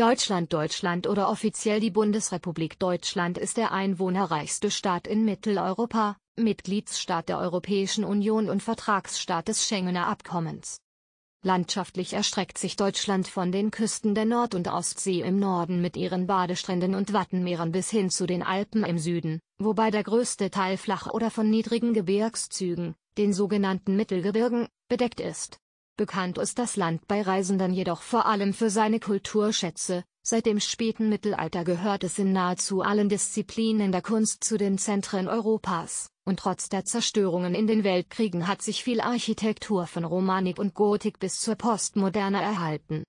Deutschland Deutschland oder offiziell die Bundesrepublik Deutschland ist der einwohnerreichste Staat in Mitteleuropa, Mitgliedsstaat der Europäischen Union und Vertragsstaat des Schengener Abkommens. Landschaftlich erstreckt sich Deutschland von den Küsten der Nord- und Ostsee im Norden mit ihren Badestränden und Wattenmeeren bis hin zu den Alpen im Süden, wobei der größte Teil flach oder von niedrigen Gebirgszügen, den sogenannten Mittelgebirgen, bedeckt ist Bekannt ist das Land bei Reisenden jedoch vor allem für seine Kulturschätze, seit dem späten Mittelalter gehört es in nahezu allen Disziplinen der Kunst zu den Zentren Europas, und trotz der Zerstörungen in den Weltkriegen hat sich viel Architektur von Romanik und Gotik bis zur Postmoderne erhalten.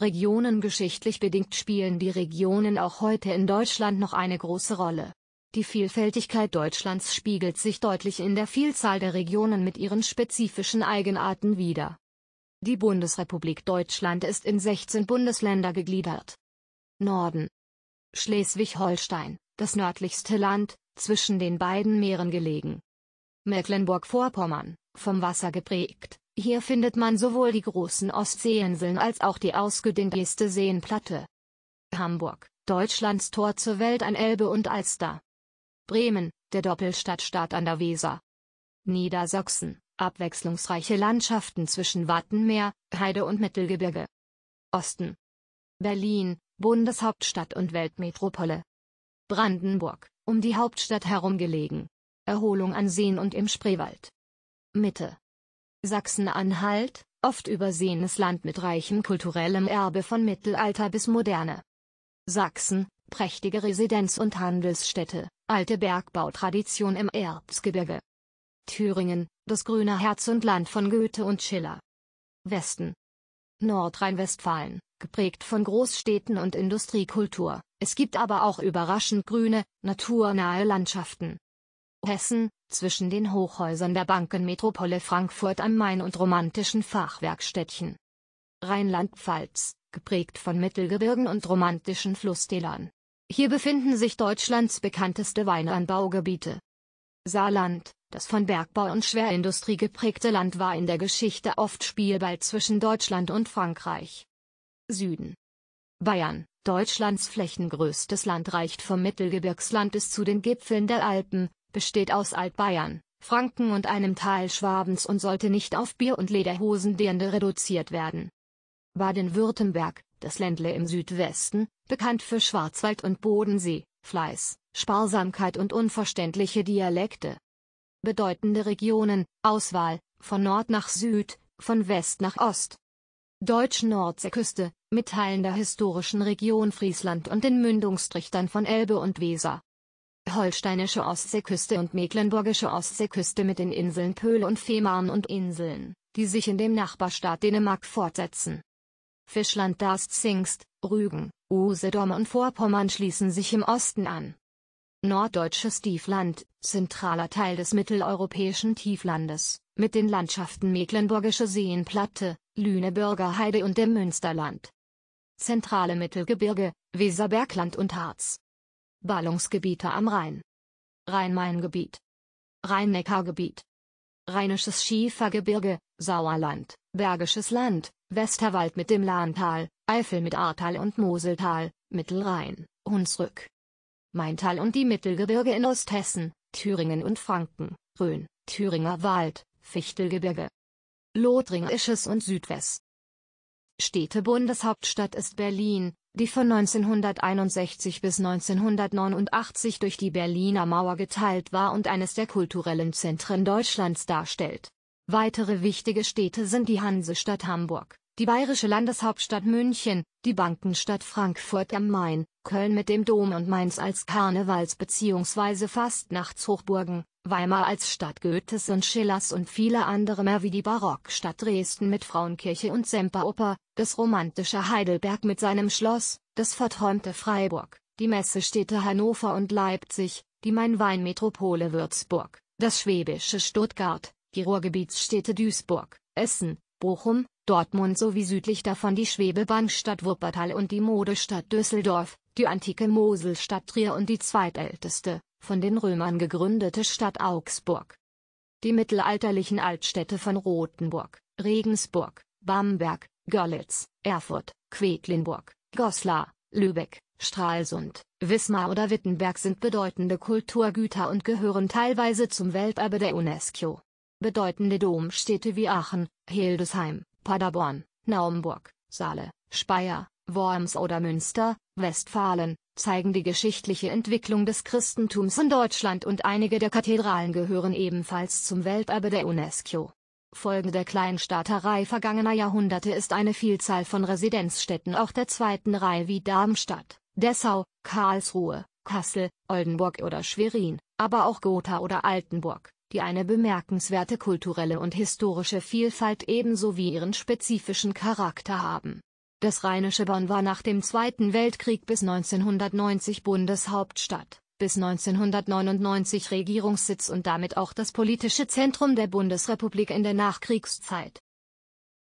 Regionen geschichtlich bedingt spielen die Regionen auch heute in Deutschland noch eine große Rolle. Die Vielfältigkeit Deutschlands spiegelt sich deutlich in der Vielzahl der Regionen mit ihren spezifischen Eigenarten wider. Die Bundesrepublik Deutschland ist in 16 Bundesländer gegliedert. Norden Schleswig-Holstein, das nördlichste Land, zwischen den beiden Meeren gelegen. Mecklenburg-Vorpommern, vom Wasser geprägt, hier findet man sowohl die großen Ostseeinseln als auch die ausgedünnteste Seenplatte. Hamburg, Deutschlands Tor zur Welt an Elbe und Alster. Bremen, der Doppelstadtstaat an der Weser. Niedersachsen, abwechslungsreiche Landschaften zwischen Wattenmeer, Heide und Mittelgebirge. Osten. Berlin, Bundeshauptstadt und Weltmetropole. Brandenburg, um die Hauptstadt herum gelegen. Erholung an Seen und im Spreewald. Mitte. Sachsen-Anhalt, oft übersehenes Land mit reichem kulturellem Erbe von Mittelalter bis Moderne. Sachsen, prächtige Residenz und Handelsstätte, alte Bergbautradition im Erzgebirge. Thüringen, das grüne Herz und Land von Goethe und Schiller. Westen. Nordrhein-Westfalen, geprägt von Großstädten und Industriekultur, es gibt aber auch überraschend grüne, naturnahe Landschaften. Hessen, zwischen den Hochhäusern der Bankenmetropole Frankfurt am Main und romantischen Fachwerkstädtchen. Rheinland-Pfalz, geprägt von Mittelgebirgen und romantischen Flusstälern. Hier befinden sich Deutschlands bekannteste Weinanbaugebiete. Saarland, das von Bergbau und Schwerindustrie geprägte Land war in der Geschichte oft Spielball zwischen Deutschland und Frankreich. Süden. Bayern, Deutschlands flächengrößtes Land reicht vom Mittelgebirgsland bis zu den Gipfeln der Alpen, besteht aus Altbayern, Franken und einem Teil Schwabens und sollte nicht auf Bier- und Lederhosen reduziert werden. Baden-Württemberg, das Ländle im Südwesten, bekannt für Schwarzwald und Bodensee, Fleiß, Sparsamkeit und unverständliche Dialekte. Bedeutende Regionen, Auswahl, von Nord nach Süd, von West nach Ost. Deutsche Nordseeküste, mit Teilen der historischen Region Friesland und den Mündungstrichtern von Elbe und Weser. Holsteinische Ostseeküste und Mecklenburgische Ostseeküste mit den Inseln Pöhl und Fehmarn und Inseln, die sich in dem Nachbarstaat Dänemark fortsetzen. Fischland das Zingst, Rügen, Usedom und Vorpommern schließen sich im Osten an. Norddeutsches Tiefland, zentraler Teil des mitteleuropäischen Tieflandes, mit den Landschaften Mecklenburgische Seenplatte, Lüneburger Heide und dem Münsterland. Zentrale Mittelgebirge, Weserbergland und Harz. Ballungsgebiete am Rhein. Rhein-Main-Gebiet. Rhein-Neckar-Gebiet. Rheinisches Schiefergebirge, Sauerland, Bergisches Land, Westerwald mit dem Lahntal, Eifel mit Ahrtal und Moseltal, Mittelrhein, Hunsrück. Maintal und die Mittelgebirge in Osthessen, Thüringen und Franken, Rhön, Thüringer Wald, Fichtelgebirge. Lothringisches und Südwest. Städte-Bundeshauptstadt ist Berlin, die von 1961 bis 1989 durch die Berliner Mauer geteilt war und eines der kulturellen Zentren Deutschlands darstellt. Weitere wichtige Städte sind die Hansestadt Hamburg, die bayerische Landeshauptstadt München, die Bankenstadt Frankfurt am Main, Köln mit dem Dom und Mainz als Karnevals- bzw. Fastnachtshochburgen, Weimar als Stadt Goethes und Schillers und viele andere mehr wie die Barockstadt Dresden mit Frauenkirche und Semperoper, das romantische Heidelberg mit seinem Schloss, das verträumte Freiburg, die Messestädte Hannover und Leipzig, die Main-Wein-Metropole Würzburg, das schwäbische Stuttgart, die Ruhrgebietsstädte Duisburg, Essen, Bochum, Dortmund sowie südlich davon die Schwebebahnstadt Wuppertal und die Modestadt Düsseldorf, die antike Moselstadt Trier und die zweitälteste, von den Römern gegründete Stadt Augsburg. Die mittelalterlichen Altstädte von Rothenburg, Regensburg, Bamberg, Görlitz, Erfurt, Quedlinburg, Goslar, Lübeck, Stralsund, Wismar oder Wittenberg sind bedeutende Kulturgüter und gehören teilweise zum Welterbe der UNESCO. Bedeutende Domstädte wie Aachen, Hildesheim, Paderborn, Naumburg, Saale, Speyer, Worms oder Münster, Westfalen, zeigen die geschichtliche Entwicklung des Christentums in Deutschland und einige der Kathedralen gehören ebenfalls zum Welterbe der UNESCO. Folge der Kleinstaaterei vergangener Jahrhunderte ist eine Vielzahl von Residenzstädten auch der zweiten Reihe wie Darmstadt, Dessau, Karlsruhe, Kassel, Oldenburg oder Schwerin, aber auch Gotha oder Altenburg, die eine bemerkenswerte kulturelle und historische Vielfalt ebenso wie ihren spezifischen Charakter haben. Das rheinische Bonn war nach dem Zweiten Weltkrieg bis 1990 Bundeshauptstadt, bis 1999 Regierungssitz und damit auch das politische Zentrum der Bundesrepublik in der Nachkriegszeit.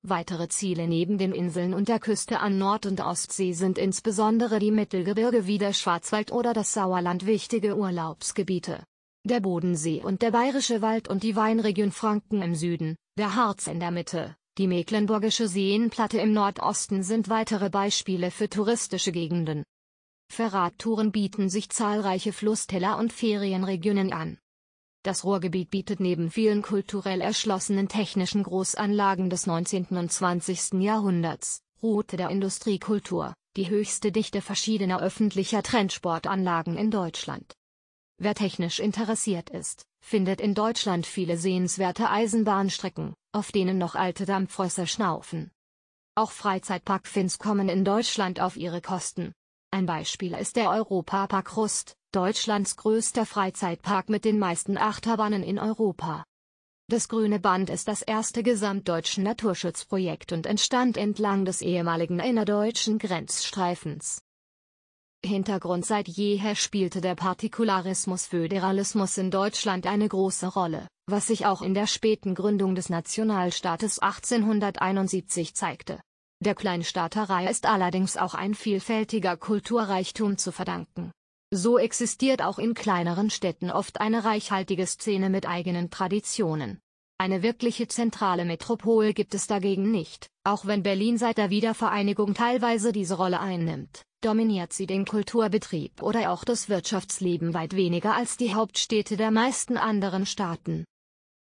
Weitere Ziele neben den Inseln und der Küste an Nord- und Ostsee sind insbesondere die Mittelgebirge wie der Schwarzwald oder das Sauerland wichtige Urlaubsgebiete der Bodensee und der Bayerische Wald und die Weinregion Franken im Süden, der Harz in der Mitte, die Mecklenburgische Seenplatte im Nordosten sind weitere Beispiele für touristische Gegenden. Ferradtouren bieten sich zahlreiche Flussteller und Ferienregionen an. Das Ruhrgebiet bietet neben vielen kulturell erschlossenen technischen Großanlagen des 19. und 20. Jahrhunderts, Route der Industriekultur, die höchste Dichte verschiedener öffentlicher Trendsportanlagen in Deutschland. Wer technisch interessiert ist, findet in Deutschland viele sehenswerte Eisenbahnstrecken, auf denen noch alte Dampfrösser schnaufen. Auch Freizeitparkfins kommen in Deutschland auf ihre Kosten. Ein Beispiel ist der Europapark Rust, Deutschlands größter Freizeitpark mit den meisten Achterbahnen in Europa. Das Grüne Band ist das erste gesamtdeutsche Naturschutzprojekt und entstand entlang des ehemaligen innerdeutschen Grenzstreifens. Hintergrund Seit jeher spielte der Partikularismus Föderalismus in Deutschland eine große Rolle, was sich auch in der späten Gründung des Nationalstaates 1871 zeigte. Der Kleinstaaterei ist allerdings auch ein vielfältiger Kulturreichtum zu verdanken. So existiert auch in kleineren Städten oft eine reichhaltige Szene mit eigenen Traditionen, eine wirkliche zentrale Metropole gibt es dagegen nicht, auch wenn Berlin seit der Wiedervereinigung teilweise diese Rolle einnimmt, dominiert sie den Kulturbetrieb oder auch das Wirtschaftsleben weit weniger als die Hauptstädte der meisten anderen Staaten.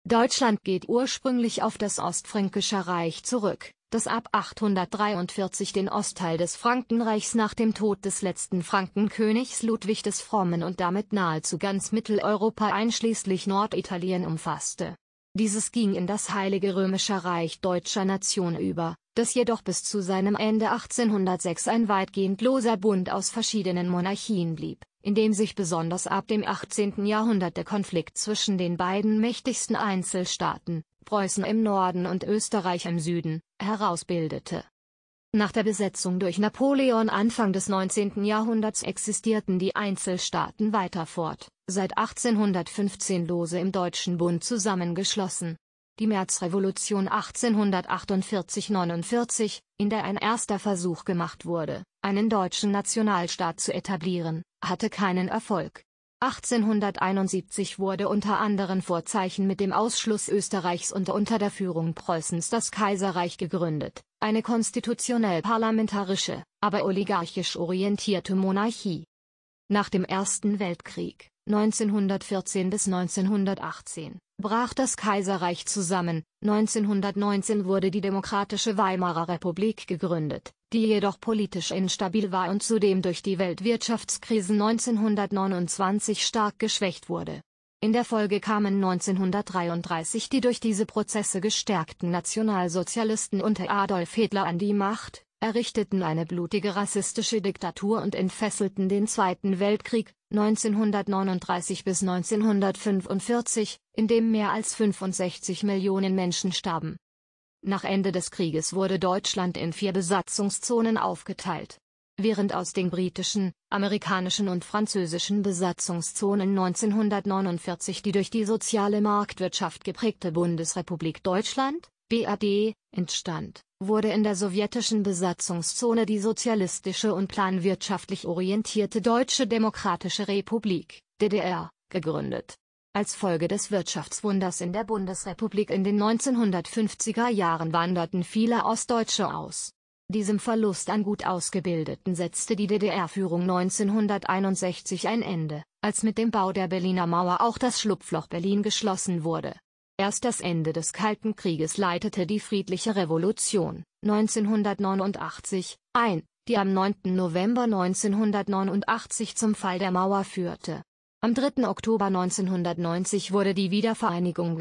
Deutschland geht ursprünglich auf das Ostfränkische Reich zurück, das ab 843 den Ostteil des Frankenreichs nach dem Tod des letzten Frankenkönigs Ludwig des Frommen und damit nahezu ganz Mitteleuropa einschließlich Norditalien umfasste dieses ging in das Heilige Römische Reich deutscher Nation über, das jedoch bis zu seinem Ende 1806 ein weitgehend loser Bund aus verschiedenen Monarchien blieb, in dem sich besonders ab dem 18. Jahrhundert der Konflikt zwischen den beiden mächtigsten Einzelstaaten, Preußen im Norden und Österreich im Süden, herausbildete nach der Besetzung durch Napoleon Anfang des 19. Jahrhunderts existierten die Einzelstaaten weiter fort, seit 1815 lose im Deutschen Bund zusammengeschlossen. Die Märzrevolution 1848-49, in der ein erster Versuch gemacht wurde, einen deutschen Nationalstaat zu etablieren, hatte keinen Erfolg. 1871 wurde unter anderen Vorzeichen mit dem Ausschluss Österreichs und unter der Führung Preußens das Kaiserreich gegründet eine konstitutionell-parlamentarische, aber oligarchisch orientierte Monarchie. Nach dem Ersten Weltkrieg 1914 bis 1918 brach das Kaiserreich zusammen, 1919 wurde die Demokratische Weimarer Republik gegründet, die jedoch politisch instabil war und zudem durch die Weltwirtschaftskrisen 1929 stark geschwächt wurde in der Folge kamen 1933 die durch diese Prozesse gestärkten Nationalsozialisten unter Adolf Hitler an die Macht, errichteten eine blutige rassistische Diktatur und entfesselten den Zweiten Weltkrieg, 1939 bis 1945, in dem mehr als 65 Millionen Menschen starben. Nach Ende des Krieges wurde Deutschland in vier Besatzungszonen aufgeteilt Während aus den britischen, amerikanischen und französischen Besatzungszonen 1949 die durch die soziale Marktwirtschaft geprägte Bundesrepublik Deutschland, BRD, entstand, wurde in der sowjetischen Besatzungszone die sozialistische und planwirtschaftlich orientierte Deutsche Demokratische Republik, DDR, gegründet. Als Folge des Wirtschaftswunders in der Bundesrepublik in den 1950er Jahren wanderten viele Ostdeutsche aus diesem Verlust an gut Ausgebildeten setzte die DDR-Führung 1961 ein Ende, als mit dem Bau der Berliner Mauer auch das Schlupfloch Berlin geschlossen wurde. Erst das Ende des Kalten Krieges leitete die Friedliche Revolution 1989 ein, die am 9. November 1989 zum Fall der Mauer führte. Am 3. Oktober 1990 wurde die Wiedervereinigung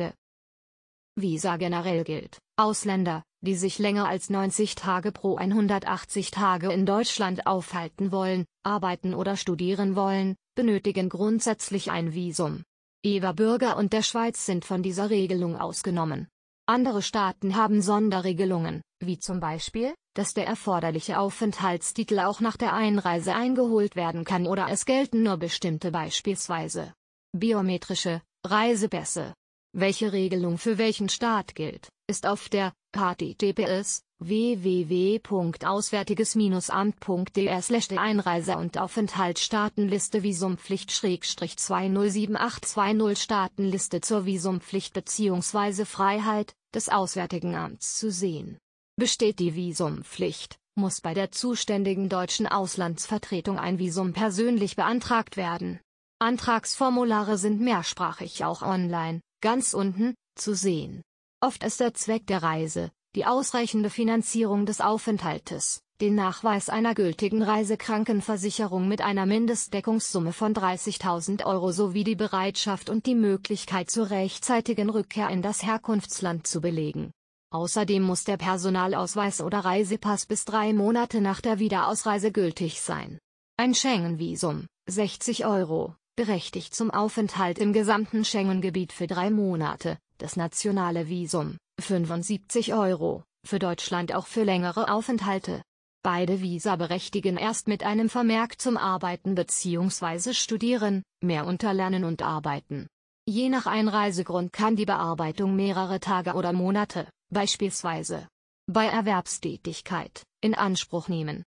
Visa generell gilt, Ausländer, die sich länger als 90 Tage pro 180 Tage in Deutschland aufhalten wollen, arbeiten oder studieren wollen, benötigen grundsätzlich ein Visum. EWA-Bürger und der Schweiz sind von dieser Regelung ausgenommen. Andere Staaten haben Sonderregelungen, wie zum Beispiel, dass der erforderliche Aufenthaltstitel auch nach der Einreise eingeholt werden kann oder es gelten nur bestimmte beispielsweise biometrische Reisepässe welche Regelung für welchen Staat gilt, ist auf der https www.auswärtiges-amt.de Einreise- und Aufenthaltsstaatenliste Visumpflicht-2078220 Staatenliste zur Visumpflicht bzw. Freiheit des Auswärtigen Amts zu sehen. Besteht die Visumpflicht, muss bei der zuständigen deutschen Auslandsvertretung ein Visum persönlich beantragt werden. Antragsformulare sind mehrsprachig auch online ganz unten, zu sehen. Oft ist der Zweck der Reise, die ausreichende Finanzierung des Aufenthaltes, den Nachweis einer gültigen Reisekrankenversicherung mit einer Mindestdeckungssumme von 30.000 Euro sowie die Bereitschaft und die Möglichkeit zur rechtzeitigen Rückkehr in das Herkunftsland zu belegen. Außerdem muss der Personalausweis oder Reisepass bis drei Monate nach der Wiederausreise gültig sein. Ein Schengen-Visum, 60 Euro, berechtigt zum Aufenthalt im gesamten Schengen-Gebiet für drei Monate, das nationale Visum, 75 Euro, für Deutschland auch für längere Aufenthalte. Beide Visa berechtigen erst mit einem Vermerk zum Arbeiten bzw. Studieren, mehr unter Lernen und Arbeiten. Je nach Einreisegrund kann die Bearbeitung mehrere Tage oder Monate, beispielsweise bei Erwerbstätigkeit, in Anspruch nehmen.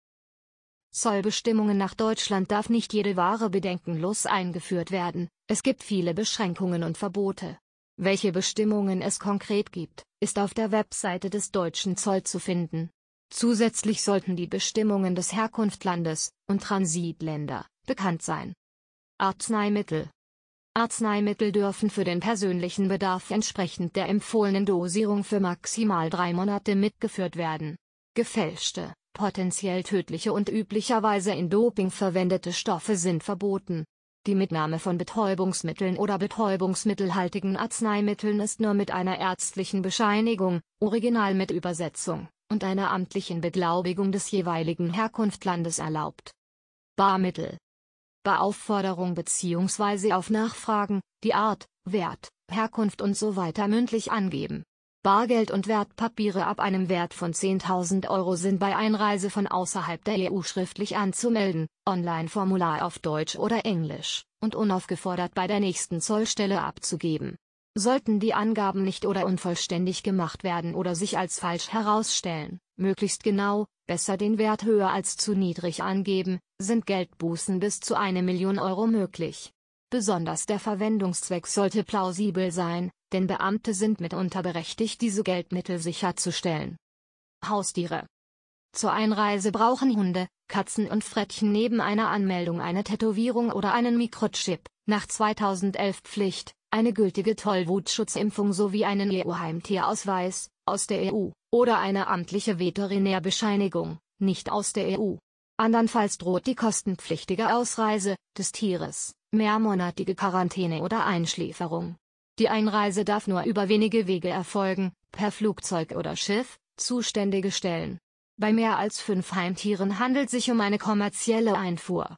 Zollbestimmungen nach Deutschland darf nicht jede Ware bedenkenlos eingeführt werden, es gibt viele Beschränkungen und Verbote. Welche Bestimmungen es konkret gibt, ist auf der Webseite des deutschen Zoll zu finden. Zusätzlich sollten die Bestimmungen des Herkunftslandes und Transitländer bekannt sein. Arzneimittel Arzneimittel dürfen für den persönlichen Bedarf entsprechend der empfohlenen Dosierung für maximal drei Monate mitgeführt werden. Gefälschte Potenziell tödliche und üblicherweise in Doping verwendete Stoffe sind verboten. Die Mitnahme von Betäubungsmitteln oder betäubungsmittelhaltigen Arzneimitteln ist nur mit einer ärztlichen Bescheinigung, original mit Übersetzung, und einer amtlichen Beglaubigung des jeweiligen Herkunftslandes erlaubt. Barmittel bei Aufforderung bzw. auf Nachfragen, die Art, Wert, Herkunft usw. So mündlich angeben. Bargeld und Wertpapiere ab einem Wert von 10.000 Euro sind bei Einreise von außerhalb der EU schriftlich anzumelden, Online-Formular auf Deutsch oder Englisch, und unaufgefordert bei der nächsten Zollstelle abzugeben. Sollten die Angaben nicht oder unvollständig gemacht werden oder sich als falsch herausstellen, möglichst genau, besser den Wert höher als zu niedrig angeben, sind Geldbußen bis zu eine Million Euro möglich. Besonders der Verwendungszweck sollte plausibel sein, denn Beamte sind mitunter berechtigt, diese Geldmittel sicherzustellen. Haustiere Zur Einreise brauchen Hunde, Katzen und Frettchen neben einer Anmeldung eine Tätowierung oder einen Mikrochip, nach 2011 Pflicht, eine gültige Tollwutschutzimpfung sowie einen EU-Heimtierausweis, aus der EU, oder eine amtliche Veterinärbescheinigung, nicht aus der EU. Andernfalls droht die kostenpflichtige Ausreise des Tieres, mehrmonatige Quarantäne oder Einschläferung. Die Einreise darf nur über wenige Wege erfolgen, per Flugzeug oder Schiff, zuständige Stellen. Bei mehr als fünf Heimtieren handelt sich um eine kommerzielle Einfuhr.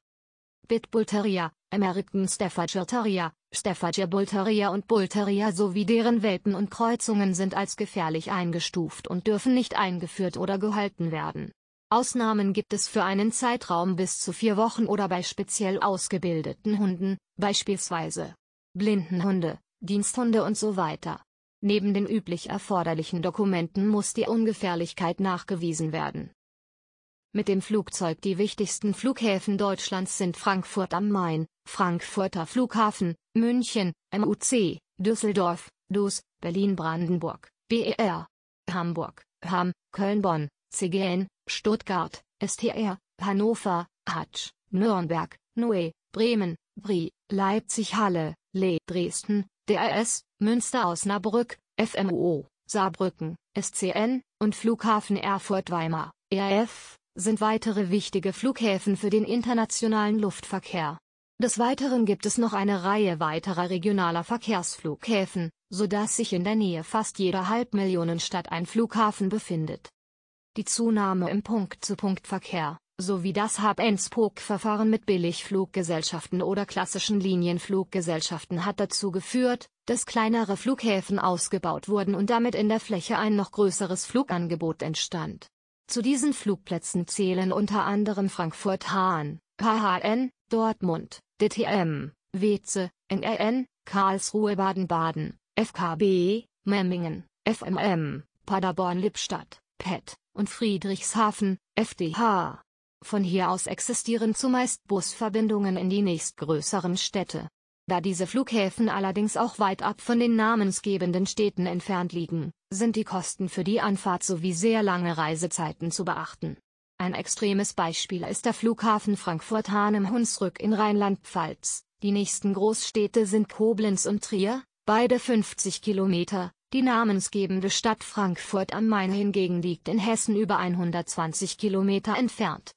Bitbull Terrier, American Staffordshire Terrier, Staffordshire Bull Terrier und Bull Terrier sowie deren Welpen und Kreuzungen sind als gefährlich eingestuft und dürfen nicht eingeführt oder gehalten werden. Ausnahmen gibt es für einen Zeitraum bis zu vier Wochen oder bei speziell ausgebildeten Hunden, beispielsweise Blindenhunde, Diensthunde und so weiter. Neben den üblich erforderlichen Dokumenten muss die Ungefährlichkeit nachgewiesen werden. Mit dem Flugzeug die wichtigsten Flughäfen Deutschlands sind Frankfurt am Main, Frankfurter Flughafen, München, MUC, Düsseldorf, DUS, Berlin-Brandenburg, BER, Hamburg, Hamm, Köln-Bonn, CGN, Stuttgart, STR, Hannover, Hatsch, Nürnberg, Neu, Bremen, Brie, Leipzig-Halle, Lee, Dresden, DRS, Münster-Osnabrück, FMO, Saarbrücken, SCN und Flughafen Erfurt-Weimar, RF, e sind weitere wichtige Flughäfen für den internationalen Luftverkehr. Des Weiteren gibt es noch eine Reihe weiterer regionaler Verkehrsflughäfen, so dass sich in der Nähe fast jeder Halbmillionenstadt ein Flughafen befindet. Die Zunahme im Punkt-zu-Punkt-Verkehr sowie das Hub-and-Spoke-Verfahren mit Billigfluggesellschaften oder klassischen Linienfluggesellschaften hat dazu geführt, dass kleinere Flughäfen ausgebaut wurden und damit in der Fläche ein noch größeres Flugangebot entstand. Zu diesen Flugplätzen zählen unter anderem Frankfurt Hahn, KHN, Dortmund, DTM, Weze, NRN, Karlsruhe Baden-Baden, FKB, Memmingen, FMM, Paderborn Lippstadt, PET und Friedrichshafen, FDH. Von hier aus existieren zumeist Busverbindungen in die nächstgrößeren Städte. Da diese Flughäfen allerdings auch weit ab von den namensgebenden Städten entfernt liegen, sind die Kosten für die Anfahrt sowie sehr lange Reisezeiten zu beachten. Ein extremes Beispiel ist der Flughafen Frankfurt-Hahnem-Hunsrück in Rheinland-Pfalz. Die nächsten Großstädte sind Koblenz und Trier, beide 50 Kilometer. Die namensgebende Stadt Frankfurt am Main hingegen liegt in Hessen über 120 Kilometer entfernt.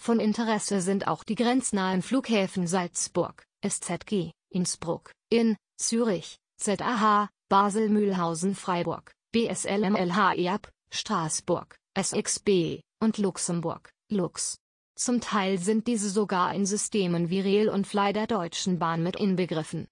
Von Interesse sind auch die grenznahen Flughäfen Salzburg, SZG, Innsbruck, Inn, Zürich, ZAH, Basel-Mühlhausen Freiburg, BSLMLH e Straßburg, SXB, und Luxemburg, Lux. Zum Teil sind diese sogar in Systemen wie Rail und Fly der Deutschen Bahn mit inbegriffen.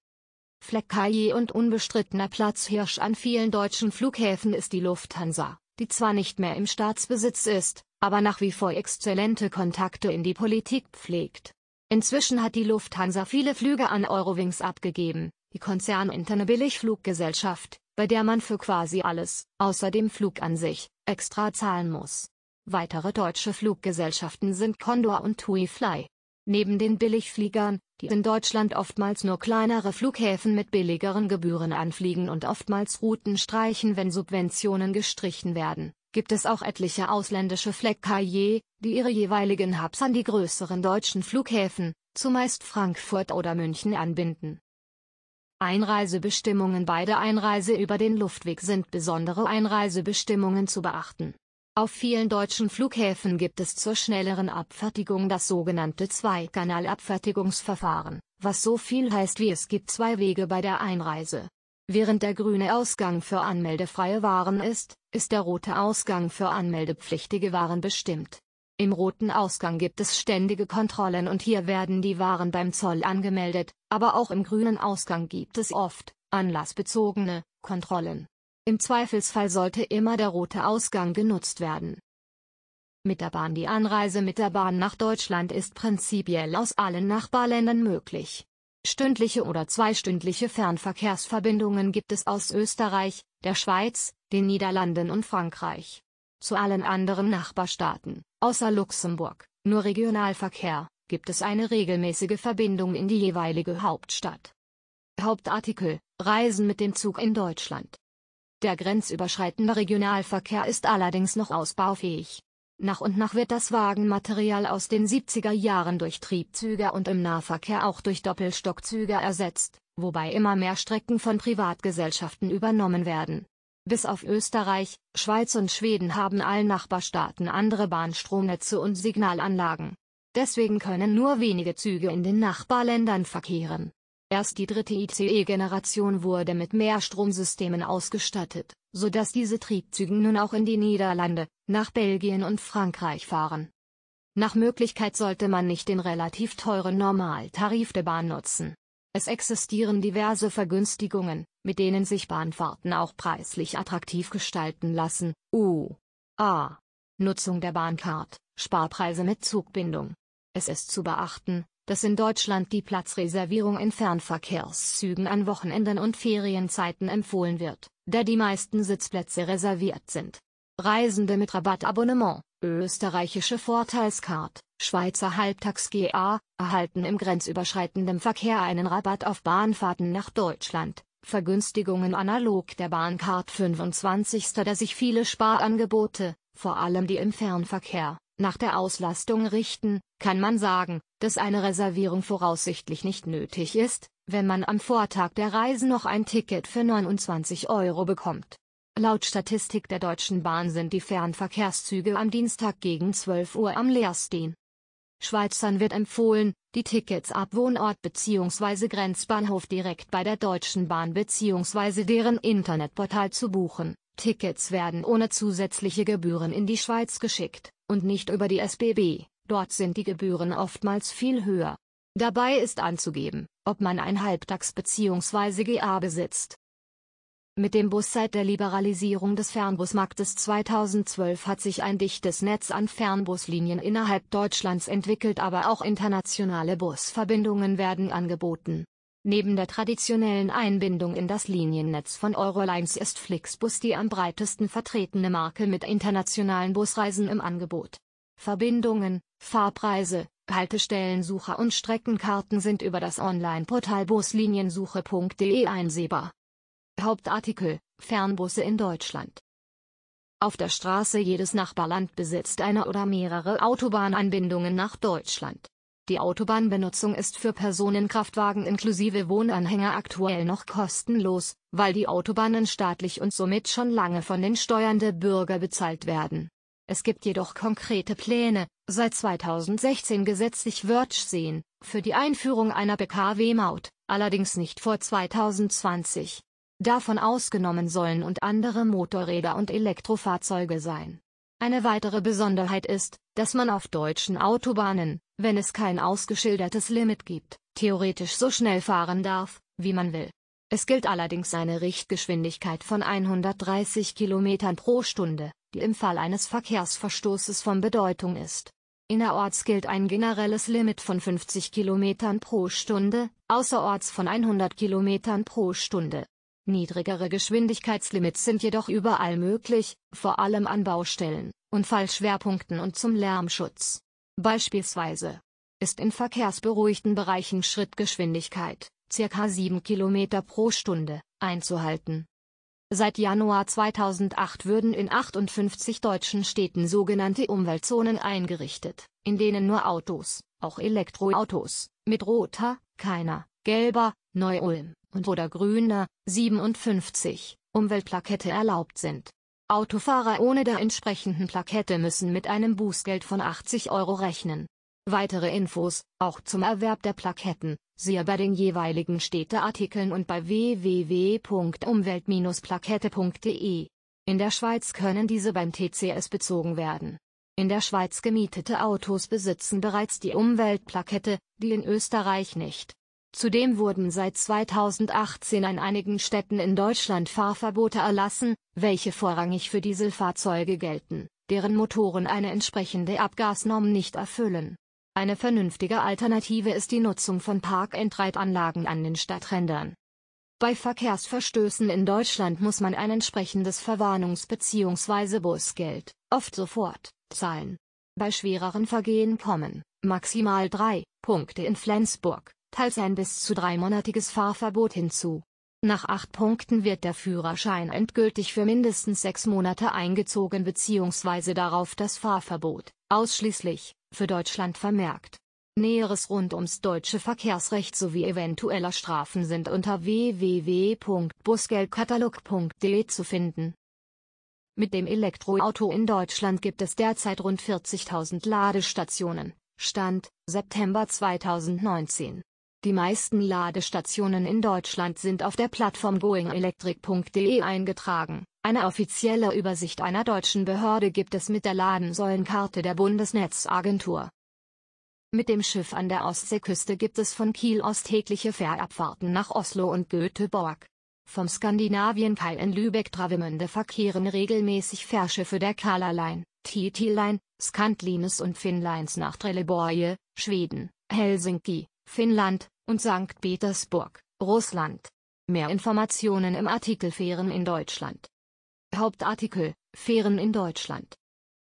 Fleckaille und unbestrittener Platzhirsch an vielen deutschen Flughäfen ist die Lufthansa, die zwar nicht mehr im Staatsbesitz ist, aber nach wie vor exzellente Kontakte in die Politik pflegt. Inzwischen hat die Lufthansa viele Flüge an Eurowings abgegeben, die konzerninterne Billigfluggesellschaft, bei der man für quasi alles, außer dem Flug an sich, extra zahlen muss. Weitere deutsche Fluggesellschaften sind Condor und TUI Fly. Neben den Billigfliegern, die in Deutschland oftmals nur kleinere Flughäfen mit billigeren Gebühren anfliegen und oftmals Routen streichen, wenn Subventionen gestrichen werden, gibt es auch etliche ausländische Fleckkaje, die ihre jeweiligen Hubs an die größeren deutschen Flughäfen, zumeist Frankfurt oder München anbinden. Einreisebestimmungen Bei der Einreise über den Luftweg sind besondere Einreisebestimmungen zu beachten. Auf vielen deutschen Flughäfen gibt es zur schnelleren Abfertigung das sogenannte Zweikanalabfertigungsverfahren, was so viel heißt wie es gibt zwei Wege bei der Einreise. Während der grüne Ausgang für anmeldefreie Waren ist, ist der rote Ausgang für anmeldepflichtige Waren bestimmt. Im roten Ausgang gibt es ständige Kontrollen und hier werden die Waren beim Zoll angemeldet, aber auch im grünen Ausgang gibt es oft anlassbezogene Kontrollen. Im Zweifelsfall sollte immer der rote Ausgang genutzt werden. Mit der Bahn Die Anreise mit der Bahn nach Deutschland ist prinzipiell aus allen Nachbarländern möglich. Stündliche oder zweistündliche Fernverkehrsverbindungen gibt es aus Österreich, der Schweiz, den Niederlanden und Frankreich. Zu allen anderen Nachbarstaaten, außer Luxemburg, nur Regionalverkehr, gibt es eine regelmäßige Verbindung in die jeweilige Hauptstadt. Hauptartikel Reisen mit dem Zug in Deutschland. Der grenzüberschreitende Regionalverkehr ist allerdings noch ausbaufähig. Nach und nach wird das Wagenmaterial aus den 70er Jahren durch Triebzüge und im Nahverkehr auch durch Doppelstockzüge ersetzt, wobei immer mehr Strecken von Privatgesellschaften übernommen werden. Bis auf Österreich, Schweiz und Schweden haben alle Nachbarstaaten andere Bahnstromnetze und Signalanlagen. Deswegen können nur wenige Züge in den Nachbarländern verkehren. Erst die dritte ICE-Generation wurde mit mehr Stromsystemen ausgestattet, sodass diese Triebzügen nun auch in die Niederlande, nach Belgien und Frankreich fahren. Nach Möglichkeit sollte man nicht den relativ teuren Normaltarif der Bahn nutzen. Es existieren diverse Vergünstigungen, mit denen sich Bahnfahrten auch preislich attraktiv gestalten lassen. U. A. Nutzung der Bahncard, Sparpreise mit Zugbindung. Es ist zu beachten, dass in Deutschland die Platzreservierung in Fernverkehrszügen an Wochenenden und Ferienzeiten empfohlen wird, da die meisten Sitzplätze reserviert sind. Reisende mit Rabattabonnement, österreichische Vorteilskarte, Schweizer Halbtags GA, erhalten im grenzüberschreitenden Verkehr einen Rabatt auf Bahnfahrten nach Deutschland, Vergünstigungen analog der Bahncard 25. Da sich viele Sparangebote, vor allem die im Fernverkehr, nach der Auslastung richten, kann man sagen, dass eine Reservierung voraussichtlich nicht nötig ist, wenn man am Vortag der Reise noch ein Ticket für 29 Euro bekommt. Laut Statistik der Deutschen Bahn sind die Fernverkehrszüge am Dienstag gegen 12 Uhr am leersten. Schweizern wird empfohlen, die Tickets ab Wohnort bzw. Grenzbahnhof direkt bei der Deutschen Bahn bzw. deren Internetportal zu buchen. Tickets werden ohne zusätzliche Gebühren in die Schweiz geschickt, und nicht über die SBB, dort sind die Gebühren oftmals viel höher. Dabei ist anzugeben, ob man ein Halbtags- bzw. GA besitzt. Mit dem Bus seit der Liberalisierung des Fernbusmarktes 2012 hat sich ein dichtes Netz an Fernbuslinien innerhalb Deutschlands entwickelt, aber auch internationale Busverbindungen werden angeboten. Neben der traditionellen Einbindung in das Liniennetz von Eurolines ist Flixbus die am breitesten vertretene Marke mit internationalen Busreisen im Angebot. Verbindungen, Fahrpreise, Haltestellensucher und Streckenkarten sind über das Online-Portal busliniensuche.de einsehbar. Hauptartikel Fernbusse in Deutschland Auf der Straße jedes Nachbarland besitzt eine oder mehrere Autobahnanbindungen nach Deutschland. Die Autobahnbenutzung ist für Personenkraftwagen inklusive Wohnanhänger aktuell noch kostenlos, weil die Autobahnen staatlich und somit schon lange von den Steuern der Bürger bezahlt werden. Es gibt jedoch konkrete Pläne, seit 2016 gesetzlich Wörtsch sehen, für die Einführung einer pkw maut allerdings nicht vor 2020. Davon ausgenommen sollen und andere Motorräder und Elektrofahrzeuge sein. Eine weitere Besonderheit ist, dass man auf deutschen Autobahnen, wenn es kein ausgeschildertes Limit gibt, theoretisch so schnell fahren darf, wie man will. Es gilt allerdings eine Richtgeschwindigkeit von 130 km pro Stunde, die im Fall eines Verkehrsverstoßes von Bedeutung ist. Innerorts gilt ein generelles Limit von 50 km pro Stunde, außerorts von 100 km pro Stunde. Niedrigere Geschwindigkeitslimits sind jedoch überall möglich, vor allem an Baustellen, Unfallschwerpunkten und zum Lärmschutz. Beispielsweise ist in verkehrsberuhigten Bereichen Schrittgeschwindigkeit, ca. 7 km pro Stunde, einzuhalten. Seit Januar 2008 würden in 58 deutschen Städten sogenannte Umweltzonen eingerichtet, in denen nur Autos, auch Elektroautos, mit roter, keiner, gelber, Neu-Ulm und oder grüner, 57, Umweltplakette erlaubt sind Autofahrer ohne der entsprechenden Plakette müssen mit einem Bußgeld von 80 Euro rechnen. Weitere Infos, auch zum Erwerb der Plaketten, siehe bei den jeweiligen Städteartikeln und bei www.umwelt-plakette.de. In der Schweiz können diese beim TCS bezogen werden. In der Schweiz gemietete Autos besitzen bereits die Umweltplakette, die in Österreich nicht Zudem wurden seit 2018 an einigen Städten in Deutschland Fahrverbote erlassen, welche vorrangig für Dieselfahrzeuge gelten, deren Motoren eine entsprechende Abgasnorm nicht erfüllen. Eine vernünftige Alternative ist die Nutzung von Park-and-Ride-Anlagen an den Stadträndern. Bei Verkehrsverstößen in Deutschland muss man ein entsprechendes Verwarnungs- bzw. Bußgeld, oft sofort, zahlen. Bei schwereren Vergehen kommen maximal drei Punkte in Flensburg, teils ein bis zu dreimonatiges Fahrverbot hinzu. Nach acht Punkten wird der Führerschein endgültig für mindestens sechs Monate eingezogen bzw. darauf das Fahrverbot, ausschließlich, für Deutschland vermerkt. Näheres rund ums deutsche Verkehrsrecht sowie eventueller Strafen sind unter www.busgeldkatalog.de zu finden. Mit dem Elektroauto in Deutschland gibt es derzeit rund 40.000 Ladestationen, Stand September 2019. Die meisten Ladestationen in Deutschland sind auf der Plattform goingelectric.de eingetragen. Eine offizielle Übersicht einer deutschen Behörde gibt es mit der Ladensäulenkarte der Bundesnetzagentur. Mit dem Schiff an der Ostseeküste gibt es von Kiel aus tägliche Fährabfahrten nach Oslo und Göteborg. Vom Skandinavienkai in Lübeck Travemünde verkehren regelmäßig Fährschiffe der Kala Line, Titi Line, Scantlines und Finnlines nach Trelleborg, Schweden, Helsinki, Finnland, und Sankt Petersburg, Russland. Mehr Informationen im Artikel Fähren in Deutschland. Hauptartikel Fähren in Deutschland.